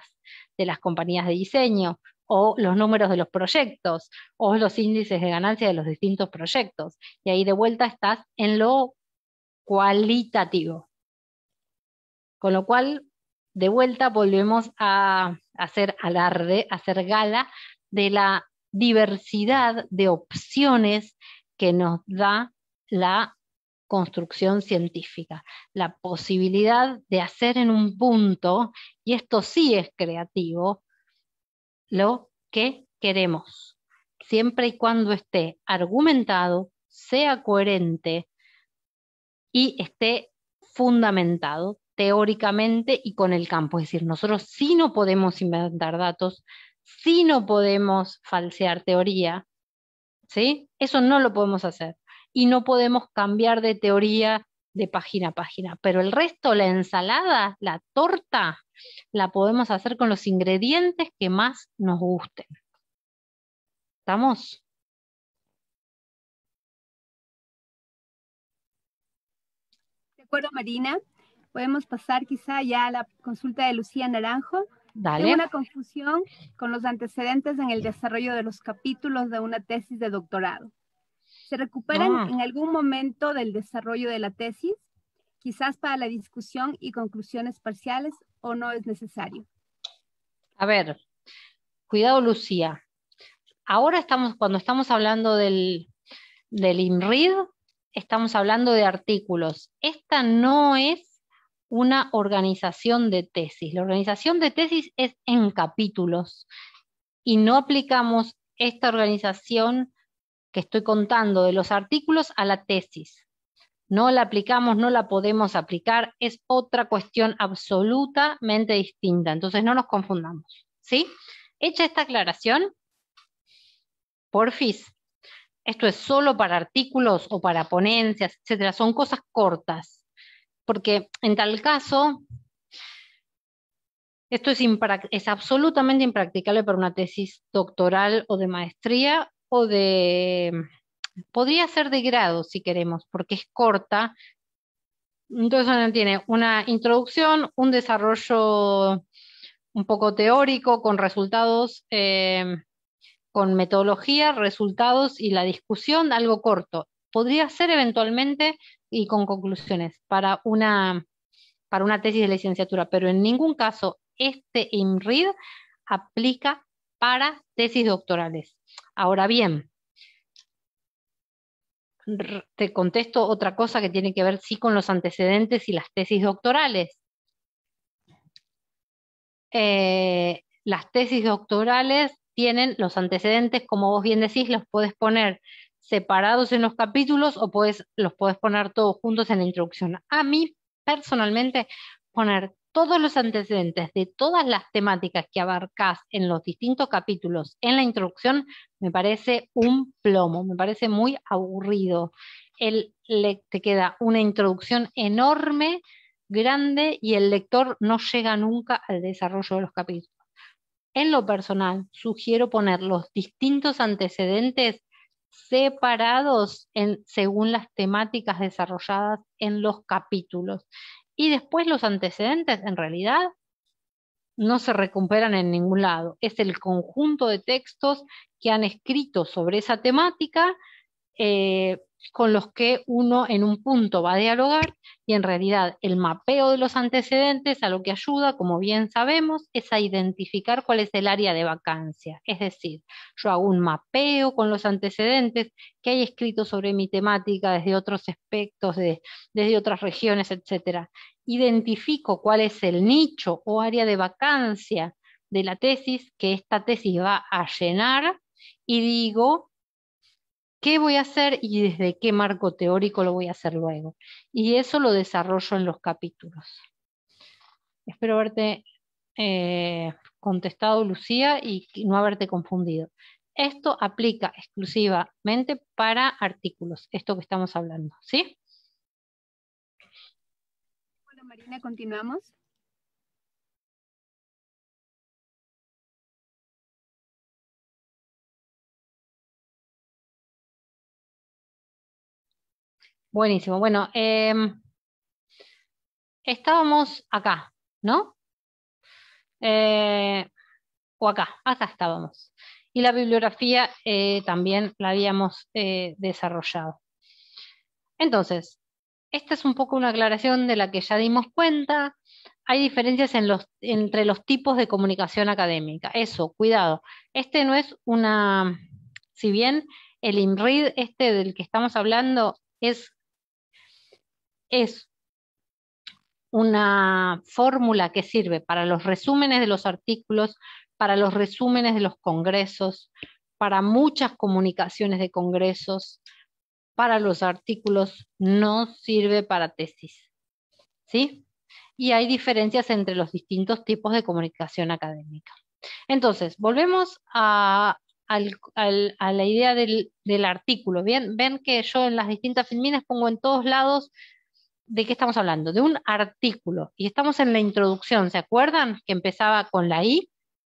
de las compañías de diseño o los números de los proyectos o los índices de ganancia de los distintos proyectos. Y ahí de vuelta estás en lo cualitativo. Con lo cual, de vuelta volvemos a hacer alarde, hacer gala de la diversidad de opciones que nos da la construcción científica, la posibilidad de hacer en un punto, y esto sí es creativo, lo que queremos, siempre y cuando esté argumentado, sea coherente y esté fundamentado teóricamente y con el campo. Es decir, nosotros sí no podemos inventar datos, si no podemos falsear teoría, ¿sí? Eso no lo podemos hacer. Y no podemos cambiar de teoría de página a página. Pero el resto, la ensalada, la torta, la podemos hacer con los ingredientes que más nos gusten. ¿Estamos? De acuerdo, Marina. Podemos pasar quizá ya a la consulta de Lucía Naranjo una confusión con los antecedentes en el desarrollo de los capítulos de una tesis de doctorado. ¿Se recuperan ah. en algún momento del desarrollo de la tesis? Quizás para la discusión y conclusiones parciales o no es necesario. A ver, cuidado Lucía. Ahora estamos, cuando estamos hablando del, del IMRID, estamos hablando de artículos. Esta no es una organización de tesis. La organización de tesis es en capítulos y no aplicamos esta organización que estoy contando de los artículos a la tesis. No la aplicamos, no la podemos aplicar, es otra cuestión absolutamente distinta. Entonces no nos confundamos. ¿Sí? Hecha esta aclaración, porfis, esto es solo para artículos o para ponencias, etcétera, son cosas cortas porque en tal caso, esto es, absolutamente impracticable para una tesis doctoral o de maestría o de... Podría ser de grado si queremos, porque es corta. Entonces tiene una introducción, un desarrollo un poco teórico con resultados, eh, con metodología, resultados y la discusión, algo corto podría ser eventualmente y con conclusiones para una, para una tesis de licenciatura, pero en ningún caso este IMRID aplica para tesis doctorales. Ahora bien, te contesto otra cosa que tiene que ver sí con los antecedentes y las tesis doctorales. Eh, las tesis doctorales tienen los antecedentes, como vos bien decís, los puedes poner separados en los capítulos o puedes los puedes poner todos juntos en la introducción. A mí, personalmente, poner todos los antecedentes de todas las temáticas que abarcas en los distintos capítulos en la introducción me parece un plomo, me parece muy aburrido. El, le, te queda una introducción enorme, grande, y el lector no llega nunca al desarrollo de los capítulos. En lo personal, sugiero poner los distintos antecedentes separados en, según las temáticas desarrolladas en los capítulos. Y después los antecedentes, en realidad, no se recuperan en ningún lado. Es el conjunto de textos que han escrito sobre esa temática eh, con los que uno en un punto va a dialogar y en realidad el mapeo de los antecedentes a lo que ayuda, como bien sabemos, es a identificar cuál es el área de vacancia. Es decir, yo hago un mapeo con los antecedentes que hay escrito sobre mi temática desde otros aspectos, de, desde otras regiones, etc. Identifico cuál es el nicho o área de vacancia de la tesis que esta tesis va a llenar y digo qué voy a hacer y desde qué marco teórico lo voy a hacer luego. Y eso lo desarrollo en los capítulos. Espero haberte eh, contestado, Lucía, y no haberte confundido. Esto aplica exclusivamente para artículos, esto que estamos hablando, ¿sí? Bueno, Marina, continuamos. Buenísimo. Bueno, em, estábamos acá, ¿no? Eh, o acá, acá estábamos. Y la bibliografía eh, también la habíamos eh, desarrollado. Entonces, esta es un poco una aclaración de la que ya dimos cuenta. Hay diferencias entre los tipos de comunicación académica. Eso, cuidado. Este no es una, si bien el INRID este del que estamos hablando es es una fórmula que sirve para los resúmenes de los artículos, para los resúmenes de los congresos, para muchas comunicaciones de congresos, para los artículos, no sirve para tesis. ¿Sí? Y hay diferencias entre los distintos tipos de comunicación académica. Entonces, volvemos a, la idea del, artículo. Bien, ven que yo en las distintas filminas pongo en todos lados de qué estamos hablando, de un artículo. Y estamos en la introducción, ¿se acuerdan? Que empezaba con la I.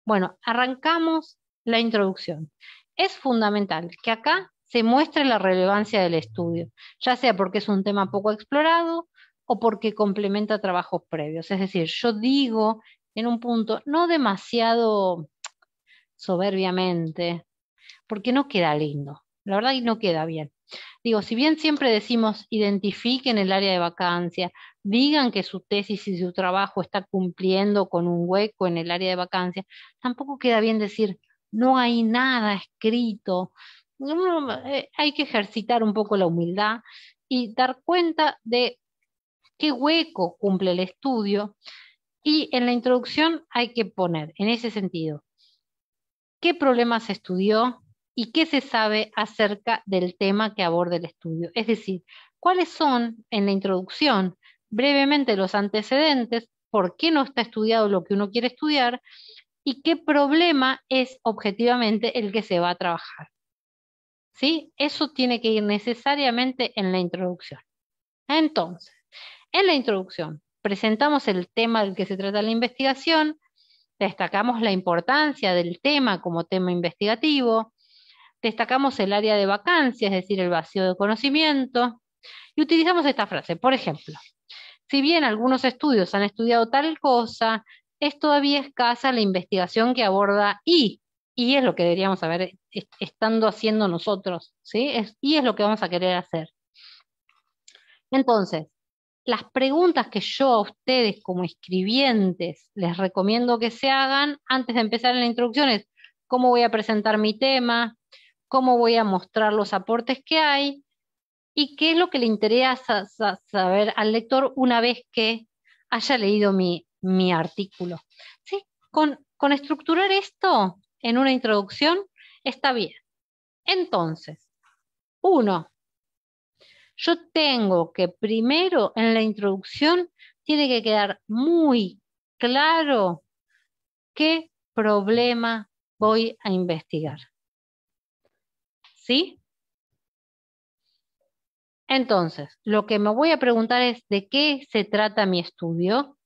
Bueno, arrancamos la introducción. Es fundamental que acá se muestre la relevancia del estudio, ya sea porque es un tema poco explorado o porque complementa trabajos previos. Es decir, yo digo en un punto, no demasiado soberbiamente, porque no queda lindo, la verdad y no queda bien. Digo, si bien siempre decimos identifiquen el área de vacancia, digan que su tesis y su trabajo está cumpliendo con un hueco en el área de vacancia, tampoco queda bien decir no hay nada escrito. Eh, hay que ejercitar un poco la humildad y dar cuenta de qué hueco cumple el estudio. Y en la introducción hay que poner, en ese sentido, qué problema se estudió, y qué se sabe acerca del tema que aborda el estudio. Es decir, cuáles son en la introducción brevemente los antecedentes, por qué no está estudiado lo que uno quiere estudiar y qué problema es objetivamente el que se va a trabajar. ¿Sí? Eso tiene que ir necesariamente en la introducción. Entonces, en la introducción presentamos el tema del que se trata la investigación, destacamos la importancia del tema como tema investigativo, destacamos el área de vacancia, es decir, el vacío de conocimiento, y utilizamos esta frase, por ejemplo, si bien algunos estudios han estudiado tal cosa, es todavía escasa la investigación que aborda y, y es lo que deberíamos haber estando haciendo nosotros, ¿sí? y es lo que vamos a querer hacer. Entonces, las preguntas que yo a ustedes como escribientes les recomiendo que se hagan antes de empezar en la introducción es, ¿cómo voy a presentar mi tema? cómo voy a mostrar los aportes que hay y qué es lo que le interesa saber al lector una vez que haya leído mi, mi artículo. ¿Sí? con estructurar esto en una introducción está bien. Entonces, uno, yo tengo que primero en la introducción tiene que quedar muy claro qué problema voy a investigar. ¿Sí? Entonces, lo que me voy a preguntar es de qué se trata mi estudio.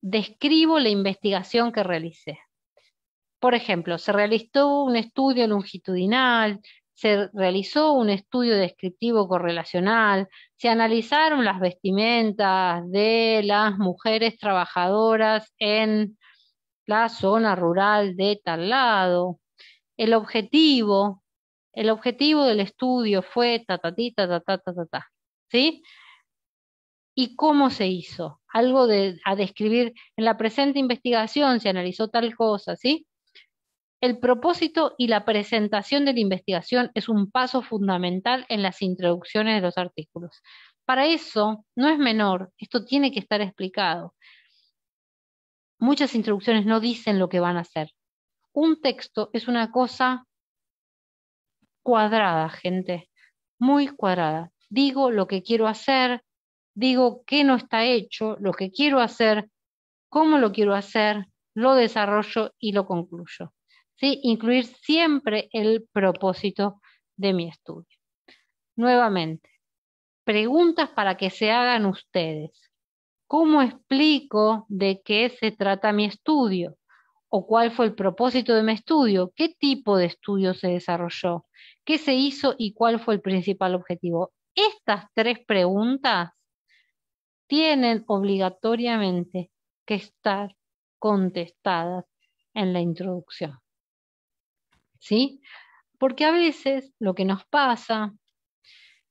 Describo la investigación que realicé. Por ejemplo, se realizó un estudio longitudinal, se realizó un estudio descriptivo correlacional, se analizaron las vestimentas de las mujeres trabajadoras en la zona rural de tal lado, el objetivo, el objetivo del estudio fue ta ta ta ta ta ta ta ta. ¿Sí? ¿Y cómo se hizo? Algo de, a describir, en la presente investigación se analizó tal cosa, ¿sí? El propósito y la presentación de la investigación es un paso fundamental en las introducciones de los artículos. Para eso, no es menor, esto tiene que estar explicado. Muchas introducciones no dicen lo que van a hacer. Un texto es una cosa cuadrada, gente, muy cuadrada. Digo lo que quiero hacer, digo qué no está hecho, lo que quiero hacer, cómo lo quiero hacer, lo desarrollo y lo concluyo. ¿Sí? Incluir siempre el propósito de mi estudio. Nuevamente, preguntas para que se hagan ustedes. ¿Cómo explico de qué se trata mi estudio? ¿O cuál fue el propósito de mi estudio? ¿Qué tipo de estudio se desarrolló? ¿Qué se hizo y cuál fue el principal objetivo? Estas tres preguntas tienen obligatoriamente que estar contestadas en la introducción. ¿Sí? Porque a veces lo que nos pasa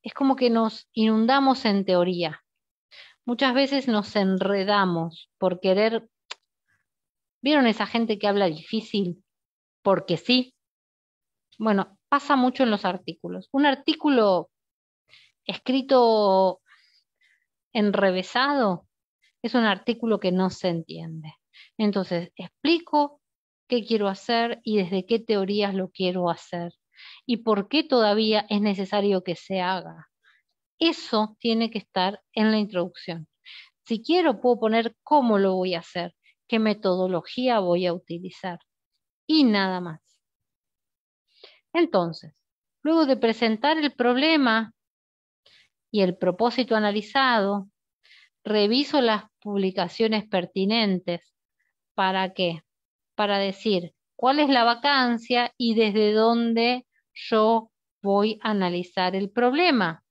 es como que nos inundamos en teoría. Muchas veces nos enredamos por querer... ¿Vieron esa gente que habla difícil? Porque sí. Bueno, pasa mucho en los artículos. Un artículo escrito enrevesado es un artículo que no se entiende. Entonces, explico qué quiero hacer y desde qué teorías lo quiero hacer y por qué todavía es necesario que se haga. Eso tiene que estar en la introducción. Si quiero, puedo poner cómo lo voy a hacer, qué metodología voy a utilizar y nada más. Entonces, luego de presentar el problema y el propósito analizado, reviso las publicaciones pertinentes. ¿Para qué? Para decir cuál es la vacancia y desde dónde yo voy a analizar el problema.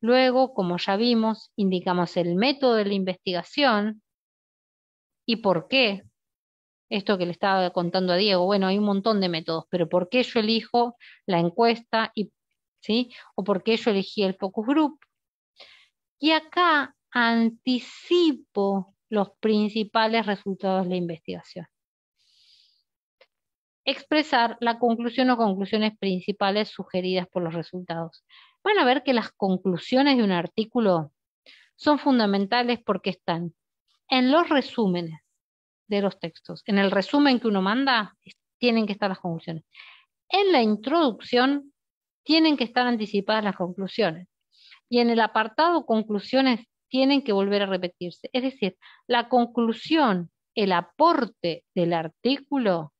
Luego, como ya vimos, indicamos el método de la investigación y por qué esto que le estaba contando a Diego, bueno, hay un montón de métodos, pero ¿por qué yo elijo la encuesta y, ¿sí? o por qué yo elegí el focus group? Y acá anticipo los principales resultados de la investigación. Expresar la conclusión o conclusiones principales sugeridas por los resultados. Van a ver que las conclusiones de un artículo son fundamentales porque están en los resúmenes, de los textos. En el resumen que uno manda, tienen que estar las conclusiones. En la introducción, tienen que estar anticipadas las conclusiones. Y en el apartado conclusiones, tienen que volver a repetirse. Es decir, la conclusión, el aporte del artículo,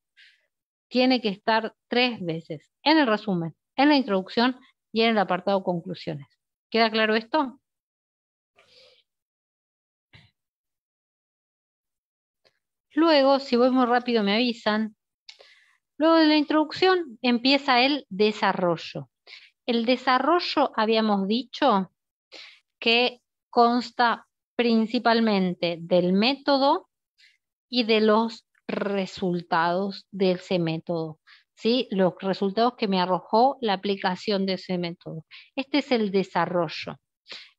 tiene que estar tres veces. En el resumen, en la introducción y en el apartado conclusiones. ¿Queda claro esto? Luego, si voy muy rápido, me avisan. Luego de la introducción empieza el desarrollo. El desarrollo, habíamos dicho, que consta principalmente del método y de los resultados de ese método. ¿sí? Los resultados que me arrojó la aplicación de ese método. Este es el desarrollo.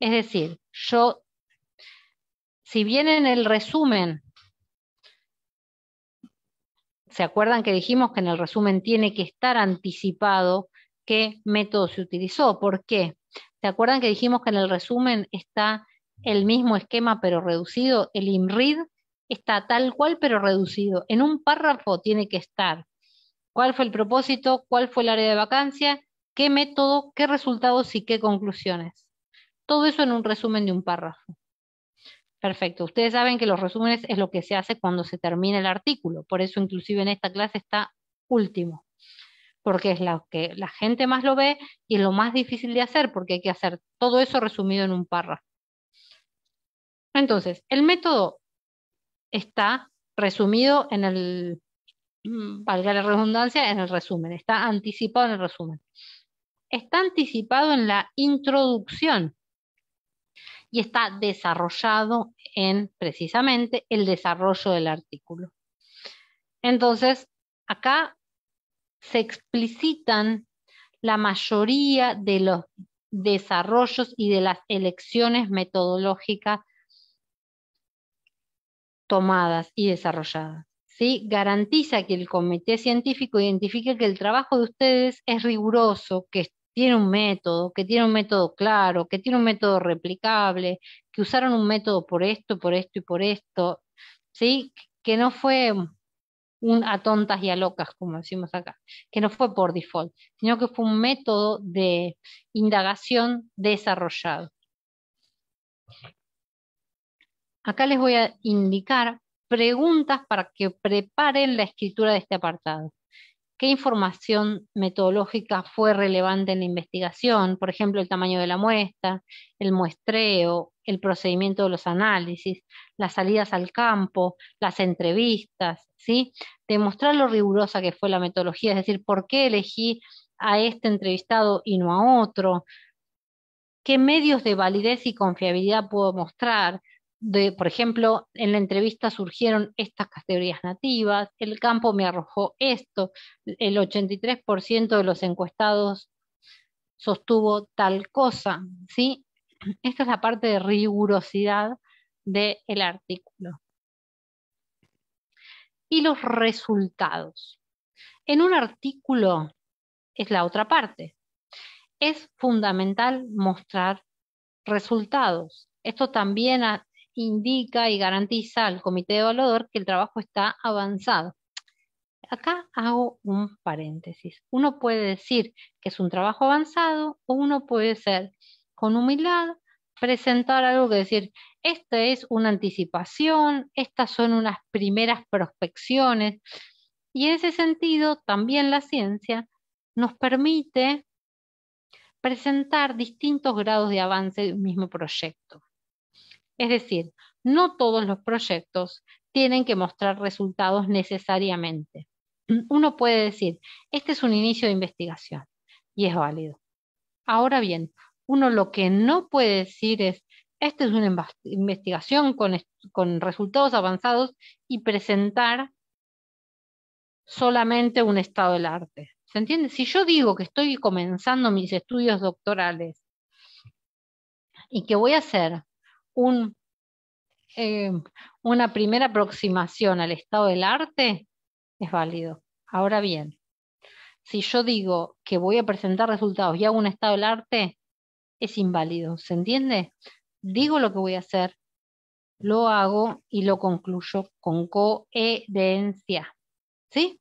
Es decir, yo, si bien en el resumen ¿Se acuerdan que dijimos que en el resumen tiene que estar anticipado qué método se utilizó? ¿Por qué? ¿Se acuerdan que dijimos que en el resumen está el mismo esquema pero reducido? El IMRID está tal cual pero reducido. En un párrafo tiene que estar cuál fue el propósito, cuál fue el área de vacancia, qué método, qué resultados y qué conclusiones. Todo eso en un resumen de un párrafo. Perfecto. Ustedes saben que los resúmenes es lo que se hace cuando se termina el artículo. Por eso inclusive en esta clase está último. Porque es lo que la gente más lo ve y es lo más difícil de hacer porque hay que hacer todo eso resumido en un párrafo. Entonces, el método está resumido en el, mm, valga la redundancia, en el resumen. Está anticipado en el resumen. Está anticipado en la introducción y está desarrollado en precisamente el desarrollo del artículo. Entonces, acá se explicitan la mayoría de los desarrollos y de las elecciones metodológicas tomadas y desarrolladas. ¿sí? Garantiza que el comité científico identifique que el trabajo de ustedes es riguroso, que tiene un método, que tiene un método claro, que tiene un método replicable, que usaron un método por esto, por esto y por esto, ¿sí? Que no fue un a tontas y a locas, como decimos acá, que no fue por default, sino que fue un método de indagación desarrollado. Acá les voy a indicar preguntas para que preparen la escritura de este apartado qué información metodológica fue relevante en la investigación, por ejemplo, el tamaño de la muestra, el muestreo, el procedimiento de los análisis, las salidas al campo, las entrevistas, ¿sí? Demostrar lo rigurosa que fue la metodología, es decir, por qué elegí a este entrevistado y no a otro, qué medios de validez y confiabilidad puedo mostrar, por ejemplo, en la entrevista surgieron estas categorías nativas, el campo me arrojó esto, el 83% de los encuestados sostuvo tal cosa, ¿sí? Esta es la parte de rigurosidad del artículo. Y los resultados. En un artículo es la otra parte. Es fundamental mostrar resultados. Esto también indica y garantiza al comité de evaluador que el trabajo está avanzado. Acá hago un paréntesis. Uno puede decir que es un trabajo avanzado o uno puede ser con humildad presentar algo que decir, esta es una anticipación, estas son unas primeras prospecciones. Y en ese sentido, también la ciencia nos permite presentar distintos grados de avance de un mismo proyecto. Es decir, no todos los proyectos tienen que mostrar resultados necesariamente. Uno puede decir, este es un inicio de investigación y es válido. Ahora bien, uno lo que no puede decir es, esta es una investigación con, con resultados avanzados y presentar solamente un estado del arte. ¿Se entiende? Si yo digo que estoy comenzando mis estudios doctorales y que voy a hacer eh, una primera aproximación al estado del arte, es válido. Ahora bien, si yo digo que voy a presentar resultados y hago un estado del arte, es inválido, ¿se entiende? Digo lo que voy a hacer, lo hago y lo concluyo con coherencia. ¿Sí?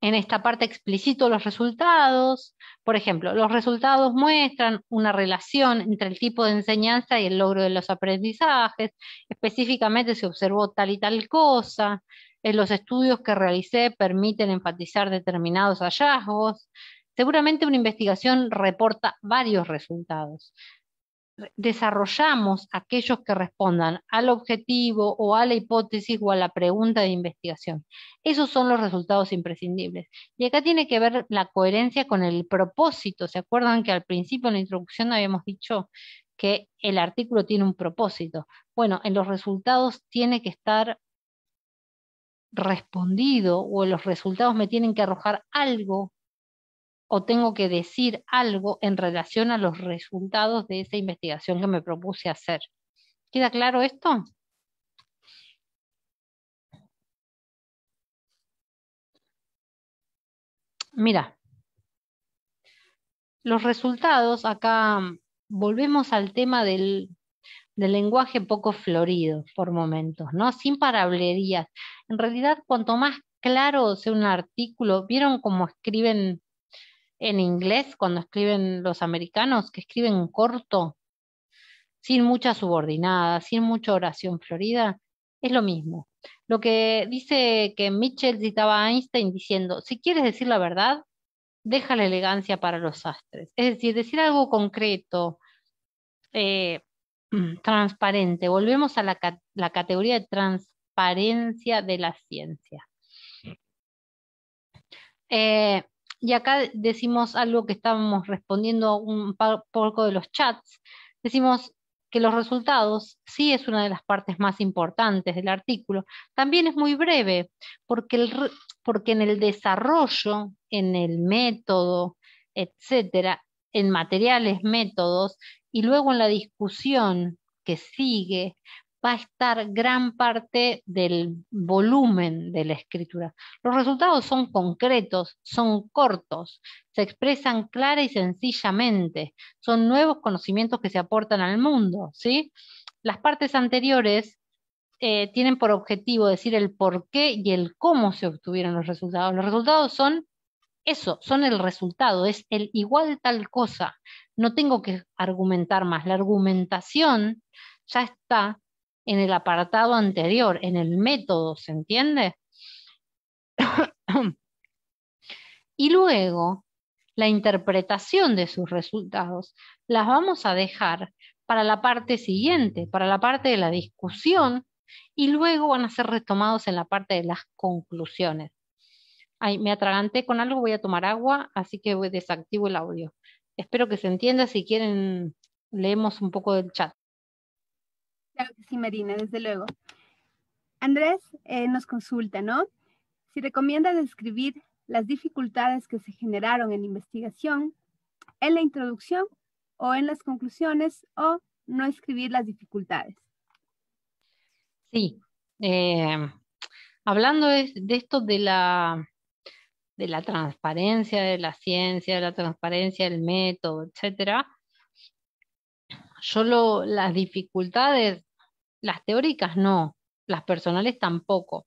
en esta parte explicito los resultados. Por ejemplo, los resultados muestran una relación entre el tipo de enseñanza y el logro de los aprendizajes. Específicamente se observó tal y tal cosa. Eh, los estudios que realicé permiten enfatizar determinados hallazgos. Seguramente una investigación reporta varios resultados desarrollamos aquellos que respondan al objetivo o a la hipótesis o a la pregunta de investigación. Esos son los resultados imprescindibles. Y acá tiene que ver la coherencia con el propósito. ¿Se acuerdan que al principio en la introducción habíamos dicho que el artículo tiene un propósito? Bueno, en los resultados tiene que estar respondido o los resultados me tienen que arrojar algo o tengo que decir algo en relación a los resultados de esa investigación que me propuse hacer. ¿Queda claro esto? Mira, los resultados, acá volvemos al tema del, del lenguaje poco florido por momentos, ¿no? Sin parablerías. En realidad, cuanto más claro sea un artículo, ¿vieron cómo escriben en inglés cuando escriben los americanos, que escriben corto, sin mucha subordinada, sin mucha oración florida, es lo mismo. Lo que dice que Mitchell citaba a Einstein diciendo, si quieres decir la verdad, deja la elegancia para los astres Es decir, decir algo concreto, eh, transparente. Volvemos a la, la categoría de transparencia de la ciencia. Eh, y acá decimos algo que estábamos respondiendo un poco de los chats, decimos que los resultados sí es una de las partes más importantes del artículo. También es muy breve, porque, el, porque en el desarrollo, en el método, etcétera, en materiales, métodos, y luego en la discusión que sigue, va a estar gran parte del volumen de la escritura. Los resultados son concretos, son cortos, se expresan clara y sencillamente, son nuevos conocimientos que se aportan al mundo. ¿sí? Las partes anteriores eh, tienen por objetivo decir el por qué y el cómo se obtuvieron los resultados. Los resultados son eso, son el resultado, es el igual tal cosa. No tengo que argumentar más. La argumentación ya está en el apartado anterior, en el método, ¿se entiende? y luego, la interpretación de sus resultados las vamos a dejar para la parte siguiente, para la parte de la discusión, y luego van a ser retomados en la parte de las conclusiones. me atraganté con algo, voy a tomar agua, así que desactivo el audio. Espero que se entienda, si quieren leemos un poco del chat sí, Marina, desde luego. Andrés eh, nos consulta, ¿no? Si recomienda describir las dificultades que se generaron en la investigación, en la introducción o en las conclusiones o no escribir las dificultades. Sí, eh, hablando de, esto de la, de la transparencia de la ciencia, de la transparencia del método, etcétera, Solo las dificultades las teóricas no, las personales tampoco,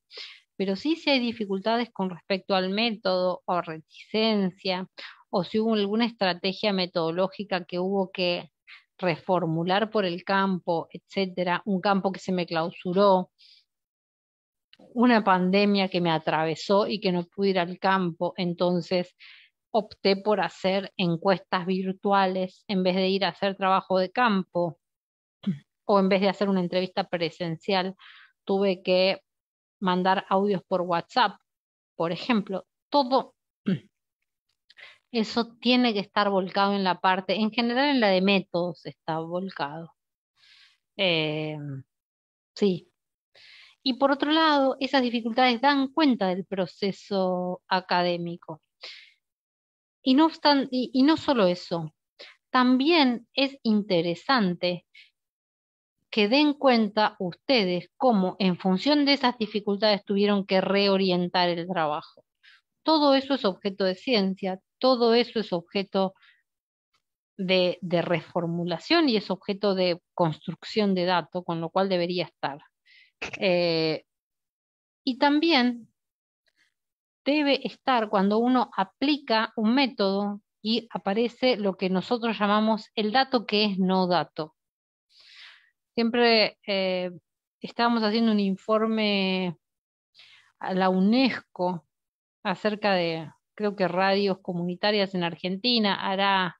pero sí si hay dificultades con respecto al método o reticencia o si hubo alguna estrategia metodológica que hubo que reformular por el campo, etcétera, un campo que se me clausuró, una pandemia que me atravesó y que no pude ir al campo, entonces opté por hacer encuestas virtuales en vez de ir a hacer trabajo de campo o en vez de hacer una entrevista presencial, tuve que mandar audios por WhatsApp, por ejemplo, todo eso tiene que estar volcado en la parte, en general en la de métodos está volcado. Em, sí. Y por otro lado, esas dificultades dan cuenta del proceso académico. Y no, y no solo eso, también es interesante que den cuenta ustedes cómo en función de esas dificultades tuvieron que reorientar el trabajo. Todo eso es objeto de ciencia, todo eso es objeto de, reformulación y es objeto de construcción de datos, con lo cual debería estar. Eh, y también debe estar cuando uno aplica un método y aparece lo que nosotros llamamos el dato que es no dato siempre eh, estábamos haciendo un informe a la UNESCO acerca de, creo que radios comunitarias en Argentina, hará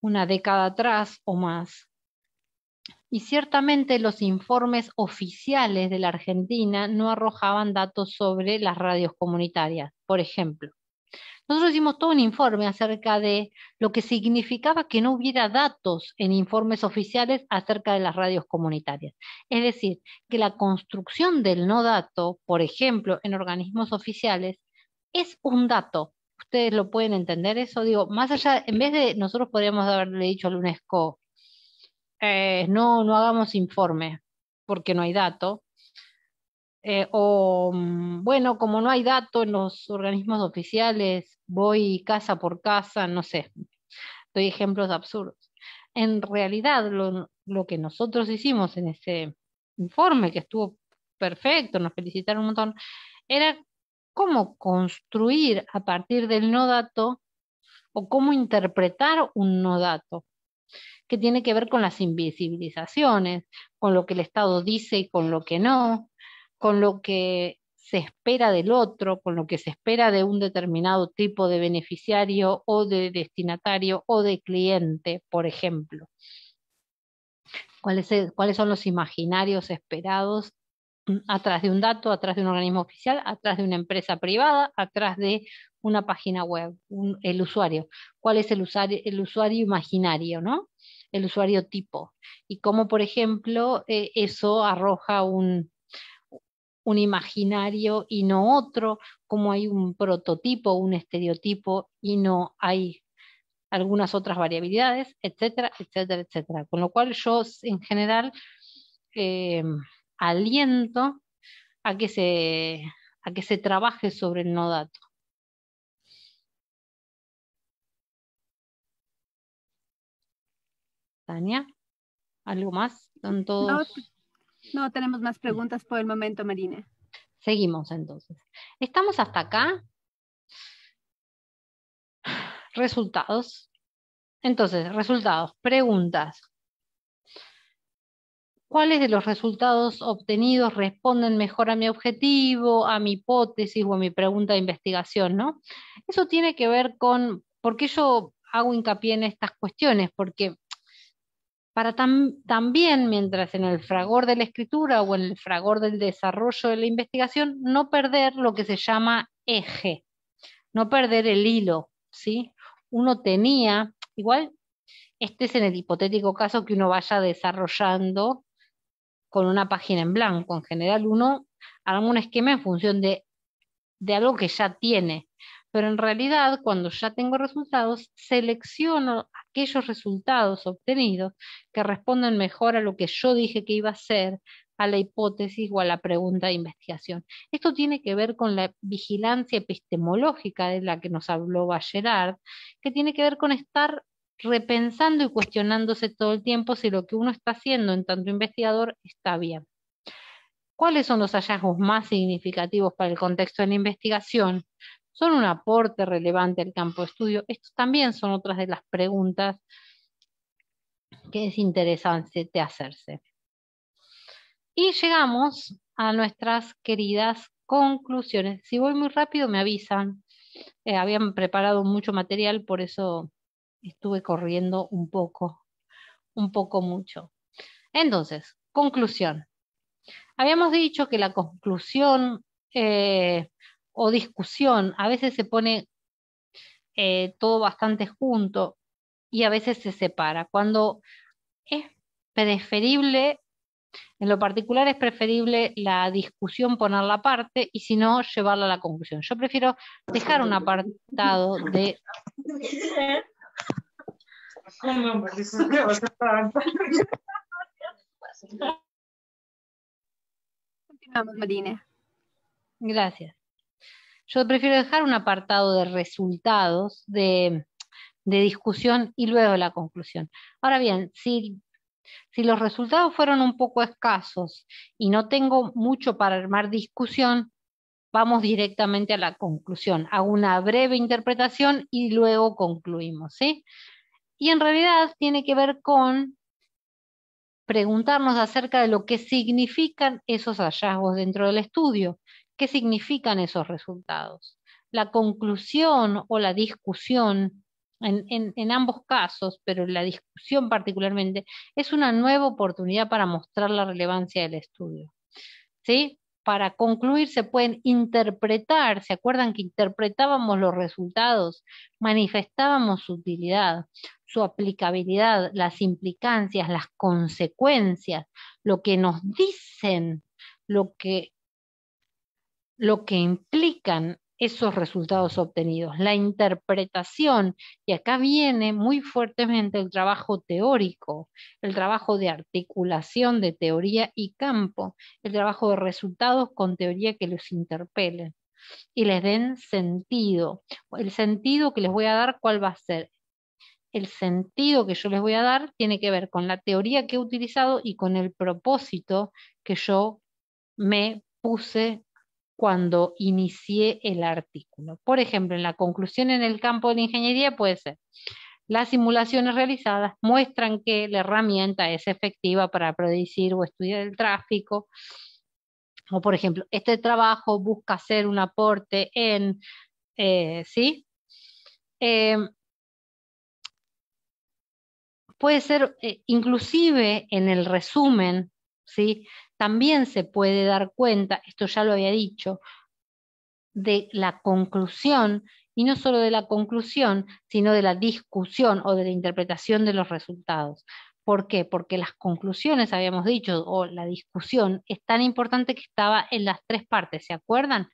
una década atrás o más. Y ciertamente los informes oficiales de la Argentina no arrojaban datos sobre las radios comunitarias. Por ejemplo, nosotros hicimos todo un informe acerca de lo que significaba que no hubiera datos en informes oficiales acerca de las radios comunitarias. Es decir, que la construcción del no dato, por ejemplo, en organismos oficiales, es un dato. Ustedes lo pueden entender eso, digo, más allá, en vez de nosotros podríamos haberle dicho al UNESCO, eh, no, no hagamos informe porque no hay dato, eh, o mm, bueno, como no hay datos en los organismos oficiales, voy casa por casa, no sé, doy ejemplos absurdos. En realidad, lo, lo que nosotros hicimos en ese informe, que estuvo perfecto, nos felicitaron un montón, era cómo construir a partir del no dato o cómo interpretar un no dato, que tiene que ver con las invisibilizaciones, con lo que el Estado dice y con lo que no, con lo que se espera del otro, con lo que se espera de un determinado tipo de beneficiario o de destinatario o de cliente, por ejemplo. ¿Cuáles, son los imaginarios esperados mm, atrás de un dato, atrás de un organismo oficial, atrás de una empresa privada, atrás de una página web, el usuario? ¿Cuál es el usuario, imaginario, no? El usuario tipo. Y cómo, por ejemplo, eh, eso arroja un, un imaginario y no otro, como hay un prototipo, un estereotipo y no hay algunas otras variabilidades, etcétera, etcétera, etcétera. Con lo cual yo en general eh, aliento a que, se, a que se trabaje sobre el no dato. Tania, ¿algo más? todos? No tenemos más preguntas por el momento, Marina. Seguimos entonces. Estamos hasta acá. Resultados. Entonces, resultados, preguntas. ¿Cuáles de los resultados obtenidos responden mejor a mi objetivo, a mi hipótesis o a mi pregunta de investigación? ¿no? Eso tiene que ver con por qué yo hago hincapié en estas cuestiones, porque para también, mientras en el fragor de la escritura o en el fragor del desarrollo de la investigación, no perder lo que se llama eje, no perder el hilo, ¿sí? Uno tenía, igual, este es en el hipotético caso que uno vaya desarrollando con una página en blanco. En general uno arma un esquema en función de, de algo que ya tiene, pero en realidad cuando ya tengo resultados, selecciono aquellos resultados obtenidos que responden mejor a lo que yo dije que iba a ser, a la hipótesis o a la pregunta de investigación. Esto tiene que ver con la vigilancia epistemológica de la que nos habló Bachelard, que tiene que ver con estar repensando y cuestionándose todo el tiempo si lo que uno está haciendo en tanto investigador está bien. ¿Cuáles son los hallazgos más significativos para el contexto de la investigación? son un aporte relevante al campo de estudio. Estas también son otras de las preguntas que es interesante de hacerse. Y llegamos a nuestras queridas conclusiones. Si voy muy rápido, me avisan. Eh, habían preparado mucho material, por eso estuve corriendo un poco, un poco mucho. Entonces, conclusión. Habíamos dicho que la conclusión eh, o discusión. A veces se pone eh, todo bastante junto y a veces se separa. Cuando es preferible, en lo particular es preferible la discusión ponerla aparte y si no, llevarla a la conclusión. Yo prefiero dejar un apartado de... Gracias. Yo prefiero dejar un apartado de resultados, de, discusión y luego la conclusión. Ahora bien, si, los resultados fueron un poco escasos y no tengo mucho para armar discusión, vamos directamente a la conclusión. Hago una breve interpretación y luego concluimos, Y en realidad tiene que ver con preguntarnos acerca de lo que significan esos hallazgos dentro del estudio. ¿Qué significan esos resultados? La conclusión o la discusión, en, ambos casos, pero la discusión particularmente, es una nueva oportunidad para mostrar la relevancia del estudio. ¿Sí? Para concluir, se pueden interpretar, ¿se acuerdan que interpretábamos los resultados? Manifestábamos su utilidad, su aplicabilidad, las implicancias, las consecuencias, lo que nos dicen, lo que lo que implican esos resultados obtenidos, la interpretación, y acá viene muy fuertemente el trabajo teórico, el trabajo de articulación de teoría y campo, el trabajo de resultados con teoría que los interpelen y les den sentido. El sentido que les voy a dar, ¿cuál va a ser? El sentido que yo les voy a dar tiene que ver con la teoría que he utilizado y con el propósito que yo me puse cuando inicié el artículo. Por ejemplo, en la conclusión en el campo de la ingeniería puede ser, las simulaciones realizadas muestran que la herramienta es efectiva para predecir o estudiar el tráfico. O, por ejemplo, este trabajo busca hacer un aporte en, eh, ¿sí? Eh, puede ser eh, inclusive en el resumen, ¿sí? también se puede dar cuenta, esto ya lo había dicho, de la conclusión, y no solo de la conclusión, sino de la discusión o de la interpretación de los resultados. ¿Por qué? Porque las conclusiones, habíamos dicho, o la discusión es tan importante que estaba en las tres partes, ¿se acuerdan?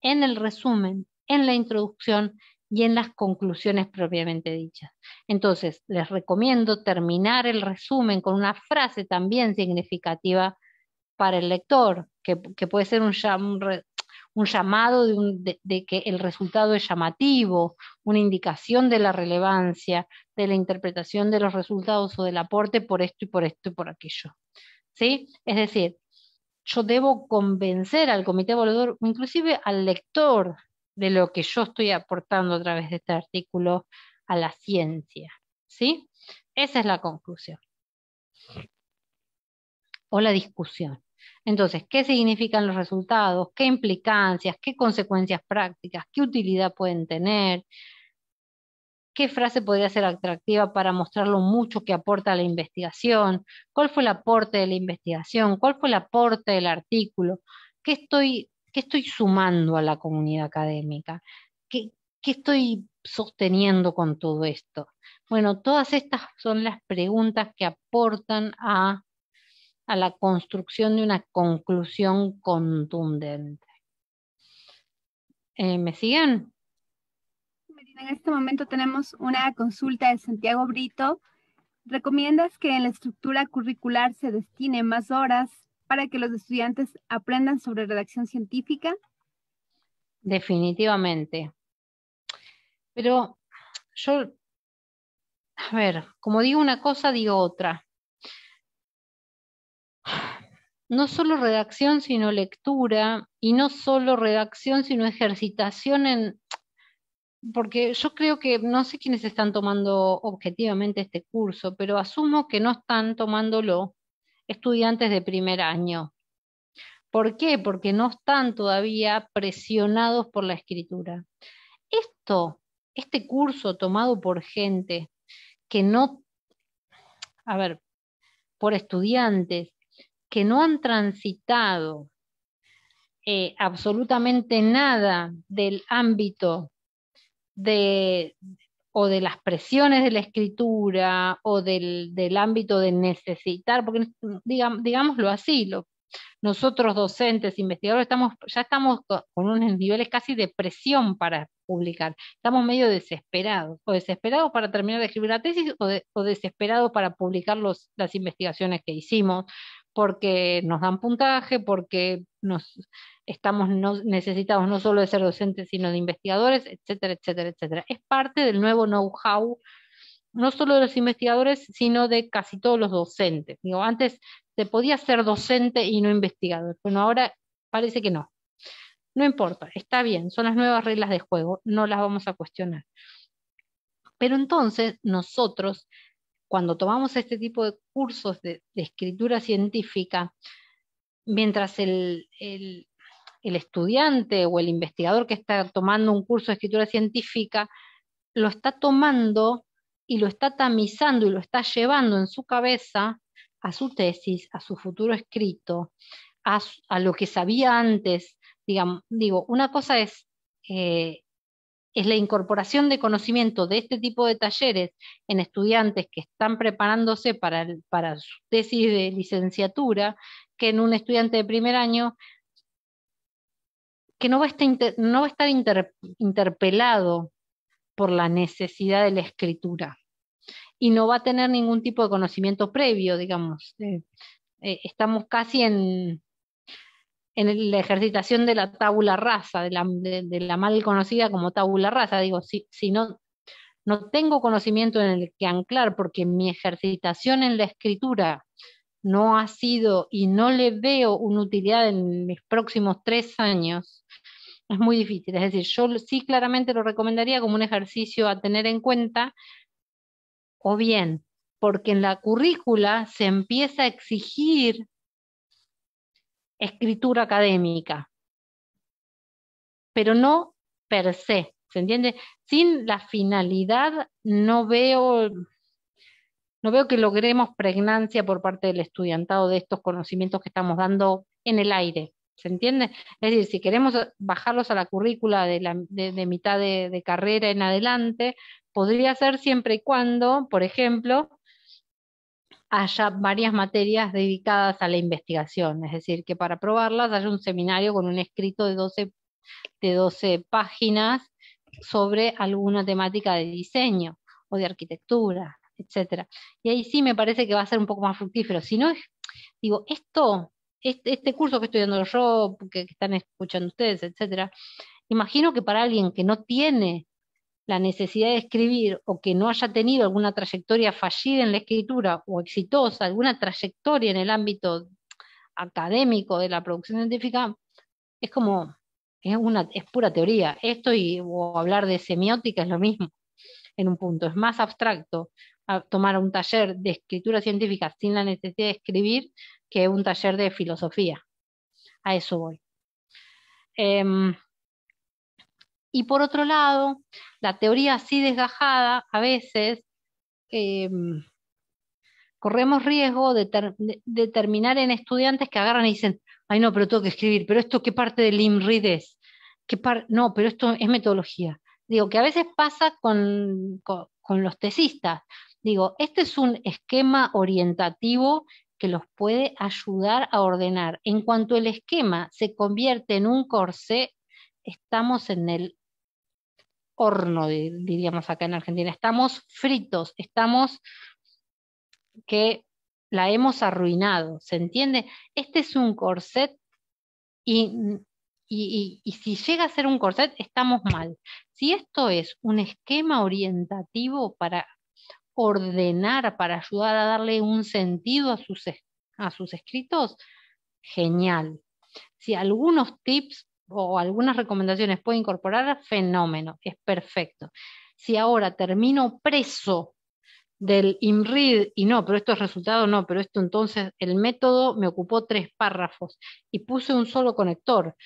En el resumen, en la introducción y en las conclusiones propiamente dichas. Entonces, les recomiendo terminar el resumen con una frase también significativa para el lector, que, puede ser un, llamado de, que el resultado es llamativo, una indicación de la relevancia, de la interpretación de los resultados o del aporte por esto y por esto y por aquello. ¿Sí? Es decir, yo debo convencer al comité evaluador, inclusive al lector, de lo que yo estoy aportando a través de este artículo a la ciencia. ¿Sí? Esa es la conclusión. O la discusión. Entonces, ¿qué significan los resultados? ¿Qué implicancias? ¿Qué consecuencias prácticas? ¿Qué utilidad pueden tener? ¿Qué frase podría ser atractiva para mostrar lo mucho que aporta la investigación? ¿Cuál fue el aporte de la investigación? ¿Cuál fue el aporte del artículo? ¿Qué estoy, qué estoy sumando a la comunidad académica? ¿Qué, ¿Qué estoy sosteniendo con todo esto? Bueno, todas estas son las preguntas que aportan a a la construcción de una conclusión contundente. Eh, ¿Me siguen? En este momento tenemos una consulta de Santiago Brito. ¿Recomiendas que en la estructura curricular se destine más horas para que los estudiantes aprendan sobre redacción científica? Definitivamente. Pero yo, a ver, como digo una cosa, digo otra no solo redacción, sino lectura, y no solo redacción, sino ejercitación en... Porque yo creo que, no sé quiénes están tomando objetivamente este curso, pero asumo que no están tomándolo estudiantes de primer año. ¿Por qué? Porque no están todavía presionados por la escritura. Esto, este curso tomado por gente que no, a ver, por estudiantes que no han transitado eh, absolutamente nada del ámbito de, o de las presiones de la escritura o del, del ámbito de necesitar, porque digamos, digámoslo así, nosotros docentes, investigadores, estamos, ya estamos con unos niveles casi de presión para publicar, estamos medio desesperados, o desesperados para terminar de escribir la tesis o, o desesperados para publicar los, las investigaciones que hicimos, porque nos dan puntaje, porque nos, estamos no, no solo de ser docentes, sino de investigadores, etcétera, etcétera, etcétera. Es parte del nuevo know-how, no solo de los investigadores, sino de casi todos los docentes. antes se podía ser docente y no investigador, bueno, ahora parece que no. No importa, está bien, son las nuevas reglas de juego, no las vamos a cuestionar. Pero entonces nosotros cuando tomamos este tipo de cursos de, escritura científica, mientras el, el, estudiante o el investigador que está tomando un curso de escritura científica lo está tomando y lo está tamizando y lo está llevando en su cabeza a su tesis, a su futuro escrito, a, lo que sabía antes. Digamos, digo, una cosa es eh, es la incorporación de conocimiento de este tipo de talleres en estudiantes que están preparándose para, para su tesis de licenciatura, que en un estudiante de primer año que no va a estar, no va a estar interpelado por la necesidad de la escritura y no va a tener ningún tipo de conocimiento previo, digamos. Eh, eh, estamos casi en, en la ejercitación de la tabula rasa, de la, mal conocida como tabula rasa. Digo, si, si, no, no tengo conocimiento en el que anclar porque mi ejercitación en la escritura no ha sido y no le veo una utilidad en mis próximos tres años, es muy difícil. Es decir, yo sí claramente lo recomendaría como un ejercicio a tener en cuenta, o bien porque en la currícula se empieza a exigir escritura académica, pero no per se, ¿se entiende? Sin la finalidad no veo, no veo que logremos pregnancia por parte del estudiantado de estos conocimientos que estamos dando en el aire, ¿se entiende? Es decir, si queremos bajarlos a la currícula de, mitad de carrera en adelante, podría ser siempre y cuando, por ejemplo, haya varias materias dedicadas a la investigación, es decir, que para probarlas haya un seminario con un escrito de 12, de páginas sobre alguna temática de diseño o de arquitectura, etc. Y ahí sí me parece que va a ser un poco más fructífero. Si no, es, digo, esto, este, este curso que estoy dando yo, que, que están escuchando ustedes, etc., imagino que para alguien que no tiene la necesidad de escribir o que no haya tenido alguna trayectoria fallida en la escritura o exitosa, alguna trayectoria en el ámbito académico de la producción científica, es como, es, una, es pura teoría. Esto y hablar de semiótica es lo mismo en un punto, es más abstracto tomar un taller de escritura científica sin la necesidad de escribir que un taller de filosofía. A eso voy. Em, y por otro lado, la teoría así desgajada, a veces em, corremos riesgo de, terminar en estudiantes que agarran y dicen, ay no, pero tengo que escribir, pero esto qué parte del IMRID es, ¿Qué par no, pero esto es metodología. Digo, que a veces pasa con, con los tesistas. Digo, este es un esquema orientativo que los puede ayudar a ordenar. En cuanto el esquema se convierte en un corsé, estamos en el horno, diríamos acá en Argentina. Estamos fritos, estamos que la hemos arruinado, ¿se entiende? Este es un corset y, y, y si llega a ser un corset, estamos mal. Si esto es un esquema orientativo para ordenar, para ayudar a darle un sentido a sus, a sus escritos, genial. Si algunos tips o algunas recomendaciones puede incorporar, fenómeno, es perfecto. Si ahora termino preso del IMRID y no, pero esto es resultado, no, pero esto entonces el método me ocupó tres párrafos y puse un solo conector.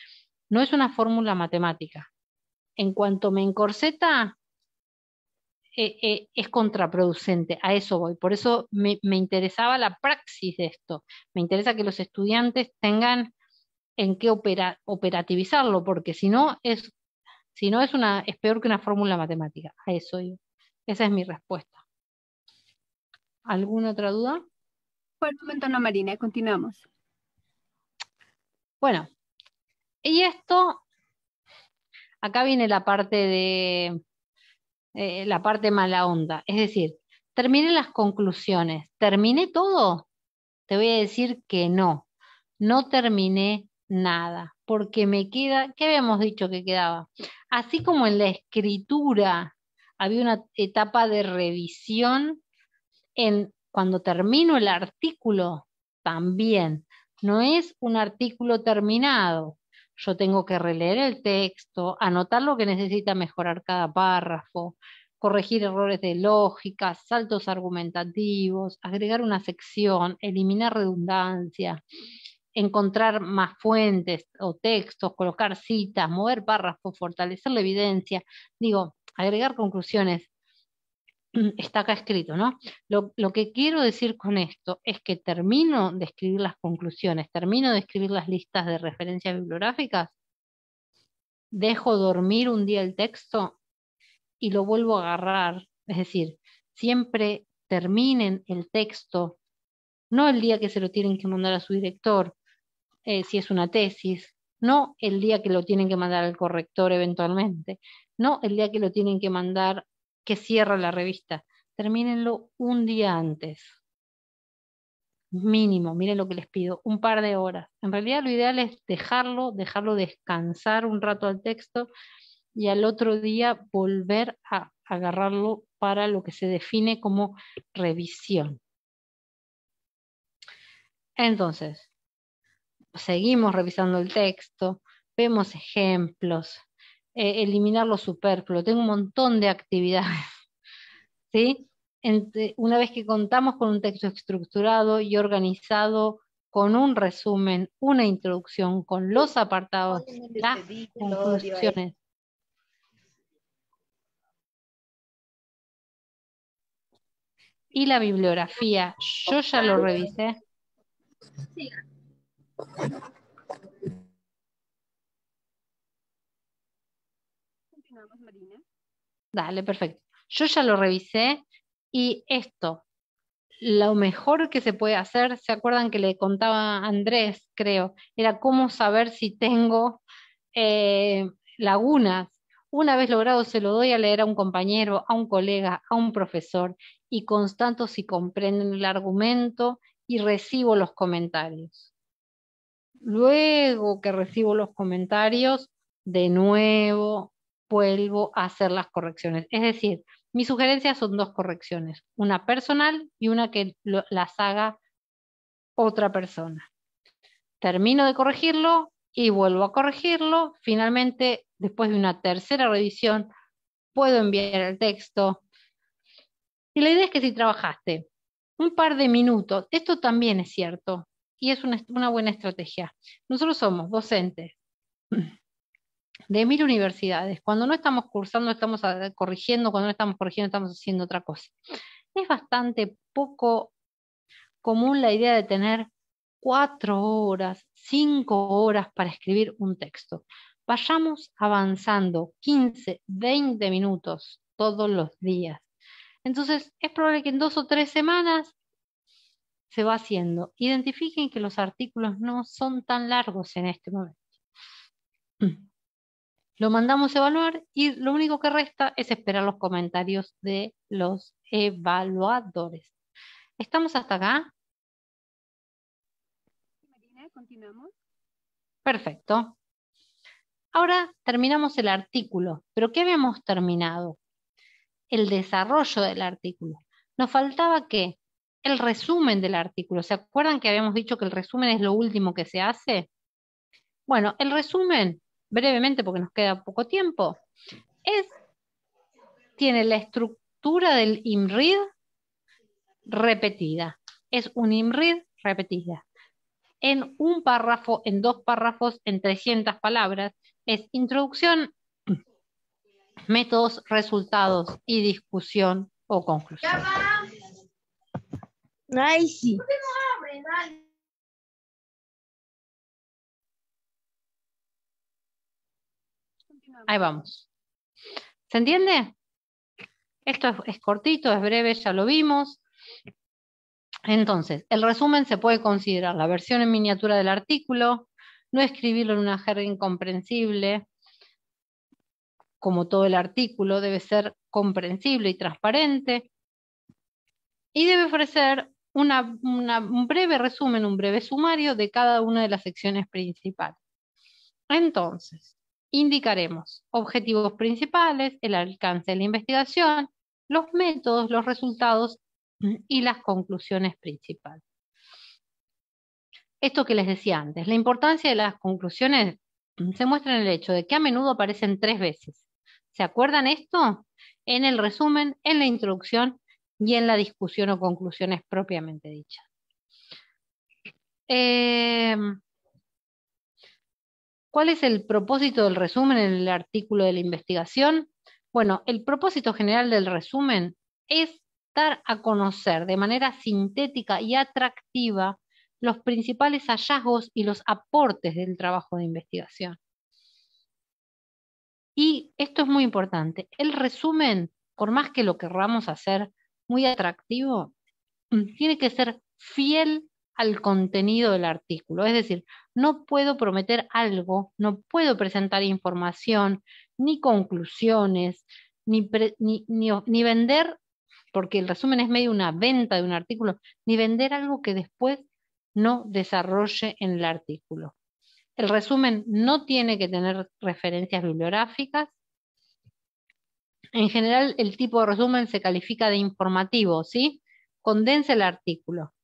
No es una fórmula matemática. En cuanto me encorseta, eh, eh, es contraproducente, a eso voy. Por eso me, me interesaba la praxis de esto. Me interesa que los estudiantes tengan en qué operativizarlo, porque si no es, si no es una, es peor que una fórmula matemática. A eso yo. Esa es mi respuesta. ¿Alguna otra duda? Por el momento no, Marina, continuamos. Bueno, y esto, acá viene la parte de eh, la parte mala onda. Es decir, terminé las conclusiones. ¿Terminé todo? Te voy a decir que no. No terminé nada, porque me queda, ¿qué habíamos dicho que quedaba? Así como en la escritura había una etapa de revisión, en cuando termino el artículo también, no es un artículo terminado. Yo tengo que releer el texto, anotar lo que necesita mejorar cada párrafo, corregir errores de lógica, saltos argumentativos, agregar una sección, eliminar redundancia encontrar más fuentes o textos, colocar citas, mover párrafos, fortalecer la evidencia, digo, agregar conclusiones, mm, está acá escrito, ¿no? Lo, lo, que quiero decir con esto es que termino de escribir las conclusiones, termino de escribir las listas de referencias bibliográficas, dejo dormir un día el texto y lo vuelvo a agarrar. Es decir, siempre terminen el texto, no el día que se lo tienen que mandar a su director, eh, si es una tesis, no el día que lo tienen que mandar al corrector eventualmente, no el día que lo tienen que mandar que cierra la revista. Termínenlo un día antes. Mínimo, miren lo que les pido, un par de horas. En realidad lo ideal es dejarlo, dejarlo descansar un rato al texto y al otro día volver a agarrarlo para lo que se define como revisión. Entonces, seguimos revisando el texto, vemos ejemplos, eh, eliminar lo superfluo, tengo un montón de actividades. ¿sí? una vez que contamos con un texto estructurado y organizado, con un resumen, una introducción, con los apartados, conclusiones. Y la bibliografía, yo ya lo revisé. Dale, perfecto. Yo ya lo revisé y esto, lo mejor que se puede hacer, ¿se acuerdan que le contaba Andrés, creo? Era cómo saber si tengo eh, lagunas. Una vez logrado, se lo doy a leer a un compañero, a un colega, a un profesor y constato si comprenden el argumento y recibo los comentarios. Luego que recibo los comentarios, de nuevo vuelvo a hacer las correcciones. Es decir, mis sugerencias son dos correcciones, una personal y una que las haga otra persona. Termino de corregirlo y vuelvo a corregirlo. Finalmente, después de una tercera revisión, puedo enviar el texto. Y la idea es que si trabajaste un par de minutos, esto también es cierto, y es una, buena estrategia. Nosotros somos docentes de mil universidades. Cuando no estamos cursando, estamos ah, corrigiendo, cuando no estamos corrigiendo, estamos haciendo otra cosa. Es bastante poco común la idea de tener cuatro horas, cinco horas para escribir un texto. Vayamos avanzando 15, 20 minutos todos los días. Entonces, es probable que en dos o tres semanas se va haciendo. Identifiquen que los artículos no son tan largos en este momento. Mm. Lo mandamos a evaluar y lo único que resta es esperar los comentarios de los evaluadores. ¿Estamos hasta acá? Marina, continuamos. Perfecto. Ahora terminamos el artículo. ¿Pero qué habíamos terminado? El desarrollo del artículo. Nos faltaba que el resumen del artículo. ¿Se acuerdan que habíamos dicho que el resumen es lo último que se hace? Bueno, el resumen, brevemente porque nos queda poco tiempo, es, tiene la estructura del IMRID repetida. Es un IMRID repetida. En un párrafo, en dos párrafos, en 300 palabras, es introducción, métodos, resultados y discusión o conclusión. Ay, Ahí vamos. ¿Se entiende? Esto es, es, cortito, es breve, ya lo vimos. Entonces, el resumen se puede considerar la versión en miniatura del artículo, no escribirlo en una jerga incomprensible, como todo el artículo, debe ser comprensible y transparente, y debe ofrecer un breve resumen, un breve sumario de cada una de las secciones principales. Entonces, indicaremos objetivos principales, el alcance de la investigación, los métodos, los resultados y las conclusiones principales. Esto que les decía antes, la importancia de las conclusiones se muestra en el hecho de que a menudo aparecen tres veces. ¿Se acuerdan esto? En el resumen, en la introducción y en la discusión o conclusiones propiamente dichas. Em, ¿Cuál es el propósito del resumen en el artículo de la investigación? Bueno, el propósito general del resumen es dar a conocer de manera sintética y atractiva los principales hallazgos y los aportes del trabajo de investigación. Y esto es muy importante. El resumen, por más que lo querramos hacer muy atractivo, mm. tiene que ser fiel al contenido del artículo. Es decir, no puedo prometer algo, no puedo presentar información, ni conclusiones, ni, ni, ni, vender, porque el resumen es medio una venta de un artículo, ni vender algo que después no desarrolle en el artículo. El resumen no tiene que tener referencias bibliográficas, en general, el tipo de resumen se califica de informativo, ¿sí? Condensa el artículo.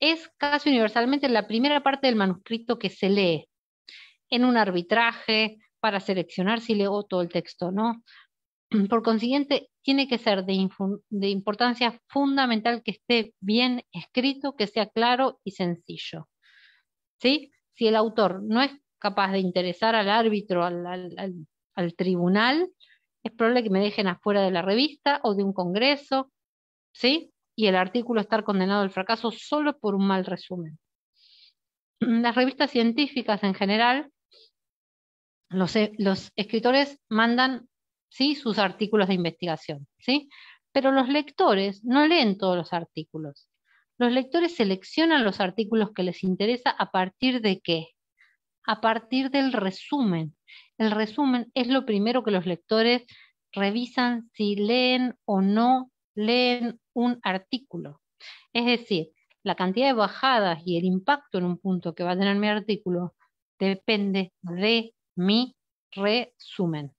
Es casi universalmente la primera parte del manuscrito que se lee en un arbitraje para seleccionar si leo todo el texto, ¿no? Por consiguiente, tiene que ser de, importancia fundamental que esté bien escrito, que sea claro y sencillo. ¿Sí? Si el autor no es capaz de interesar al árbitro, al tribunal, es probable que me dejen afuera de la revista o de un congreso, ¿sí? Y el artículo estar condenado al fracaso solo por un mal resumen. Las revistas científicas en general, los, eh, los escritores mandan ¿sí? sus artículos de investigación, ¿sí? Pero los lectores no leen todos los artículos. Los lectores seleccionan los artículos que les interesa a partir de qué? A partir del resumen el resumen es lo primero que los lectores revisan si leen o no leen un artículo. Es decir, la cantidad de bajadas y el impacto en un punto que va a tener mi artículo depende de mi resumen.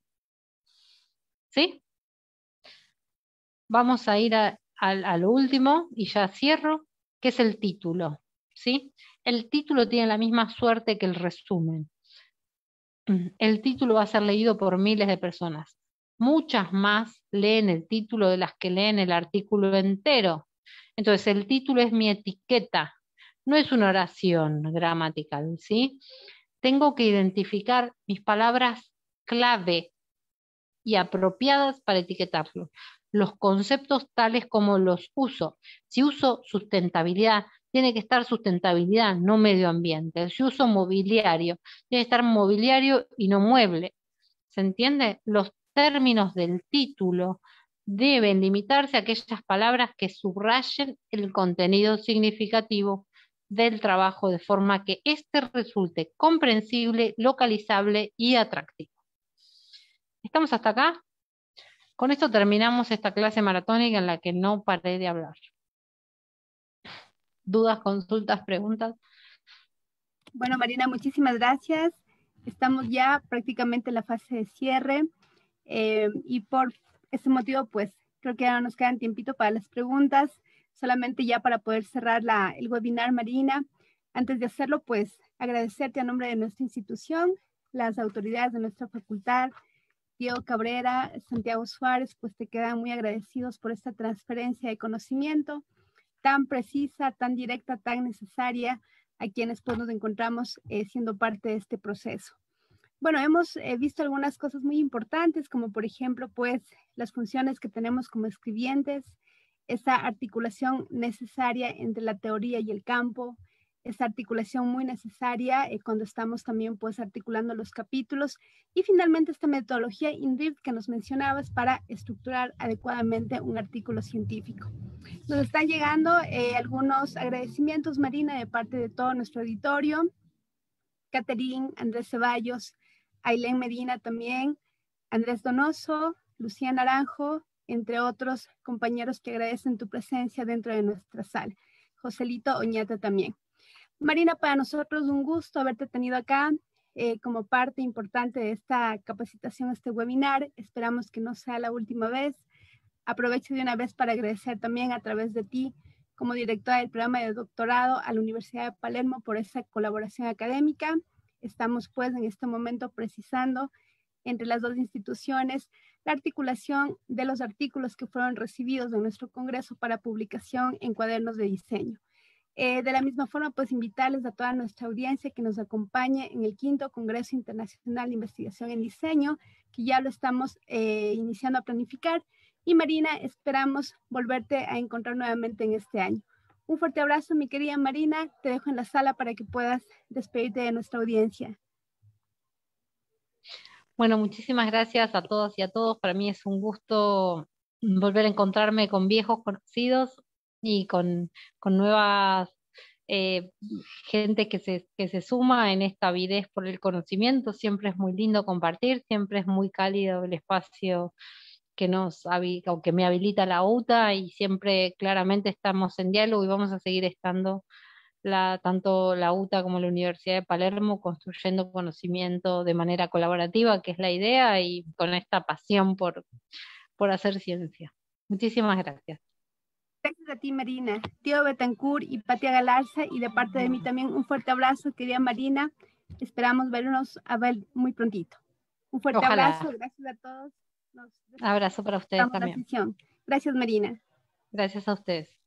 Vamos a ir a, lo último y ya cierro, que es el título. ¿Sí? El título tiene la misma suerte que el resumen el título va a ser leído por miles de personas. Muchas más leen el título de las que leen el artículo entero. Entonces, el título es mi etiqueta, no es una oración gramatical, ¿sí? Tengo que identificar mis palabras clave y apropiadas para etiquetarlo. Los conceptos tales como los uso. Si uso sustentabilidad, tiene que estar sustentabilidad, no medio ambiente. Si uso mobiliario, tiene que estar mobiliario y no mueble. ¿Se entiende? Los términos del título deben limitarse a aquellas palabras que subrayen el contenido significativo del trabajo de forma que éste resulte comprensible, localizable y atractivo. ¿Estamos hasta acá? Con esto terminamos esta clase maratónica en la que no paré de hablar dudas, consultas, preguntas. Bueno, Marina, muchísimas gracias. Estamos ya prácticamente en la fase de cierre eh, y por ese motivo, pues creo que ya nos quedan tiempito para las preguntas. Solamente ya para poder cerrar la, el webinar, Marina, antes de hacerlo, pues agradecerte a nombre de nuestra institución, las autoridades de nuestra facultad, Diego Cabrera, Santiago Suárez, pues te quedan muy agradecidos por esta transferencia de conocimiento tan precisa, tan directa, tan necesaria a quienes todos pues, nos encontramos eh, siendo parte de este proceso. Bueno, hemos eh, visto algunas cosas muy importantes, como por ejemplo, pues las funciones que tenemos como escribientes, esa articulación necesaria entre la teoría y el campo, esa articulación muy necesaria eh, cuando estamos también pues articulando los capítulos y finalmente esta metodología INRIP que nos mencionabas para estructurar adecuadamente un artículo científico. Nos están llegando eh, algunos agradecimientos, Marina, de parte de todo nuestro auditorio, Caterín, Andrés Ceballos, Ailén Medina también, Andrés Donoso, Lucía Naranjo, entre otros compañeros que agradecen tu presencia dentro de nuestra sala. Joselito Oñata también. Marina, para nosotros un gusto haberte tenido acá eh, como parte importante de esta capacitación, este webinar. Esperamos que no sea la última vez. Aprovecho de una vez para agradecer también a través de ti como directora del programa de doctorado a la Universidad de Palermo por esa colaboración académica. Estamos pues en este momento precisando entre las dos instituciones la articulación de los artículos que fueron recibidos de nuestro Congreso para publicación en cuadernos de diseño. Eh, de la misma forma, pues invitarles a toda nuestra audiencia que nos acompañe en el quinto Congreso Internacional de Investigación en Diseño, que ya lo estamos eh, iniciando a planificar. Y Marina, esperamos volverte a encontrar nuevamente en este año. Un fuerte abrazo, mi querida Marina. Te dejo en la sala para que puedas despedirte de nuestra audiencia. Bueno, muchísimas gracias a todas y a todos. Para mí es un gusto volver a encontrarme con viejos conocidos, y con, con nuevas eh, gente que se, que se suma en esta avidez por el conocimiento. Siempre es muy lindo compartir, siempre es muy cálido el espacio que nos que me habilita la UTA y siempre claramente estamos en diálogo y vamos a seguir estando tanto la UTA como la Universidad de Palermo construyendo conocimiento de manera colaborativa, que es la idea, y con esta pasión por, por hacer ciencia. Muchísimas gracias. Gracias a ti, Marina. Tío Betancourt y Patia Galarza, y de parte de mí también un fuerte abrazo, querida Marina. Esperamos vernos a ver muy prontito. Un fuerte abrazo, gracias a todos. abrazo para ustedes también. Gracias, Marina. Gracias a ustedes.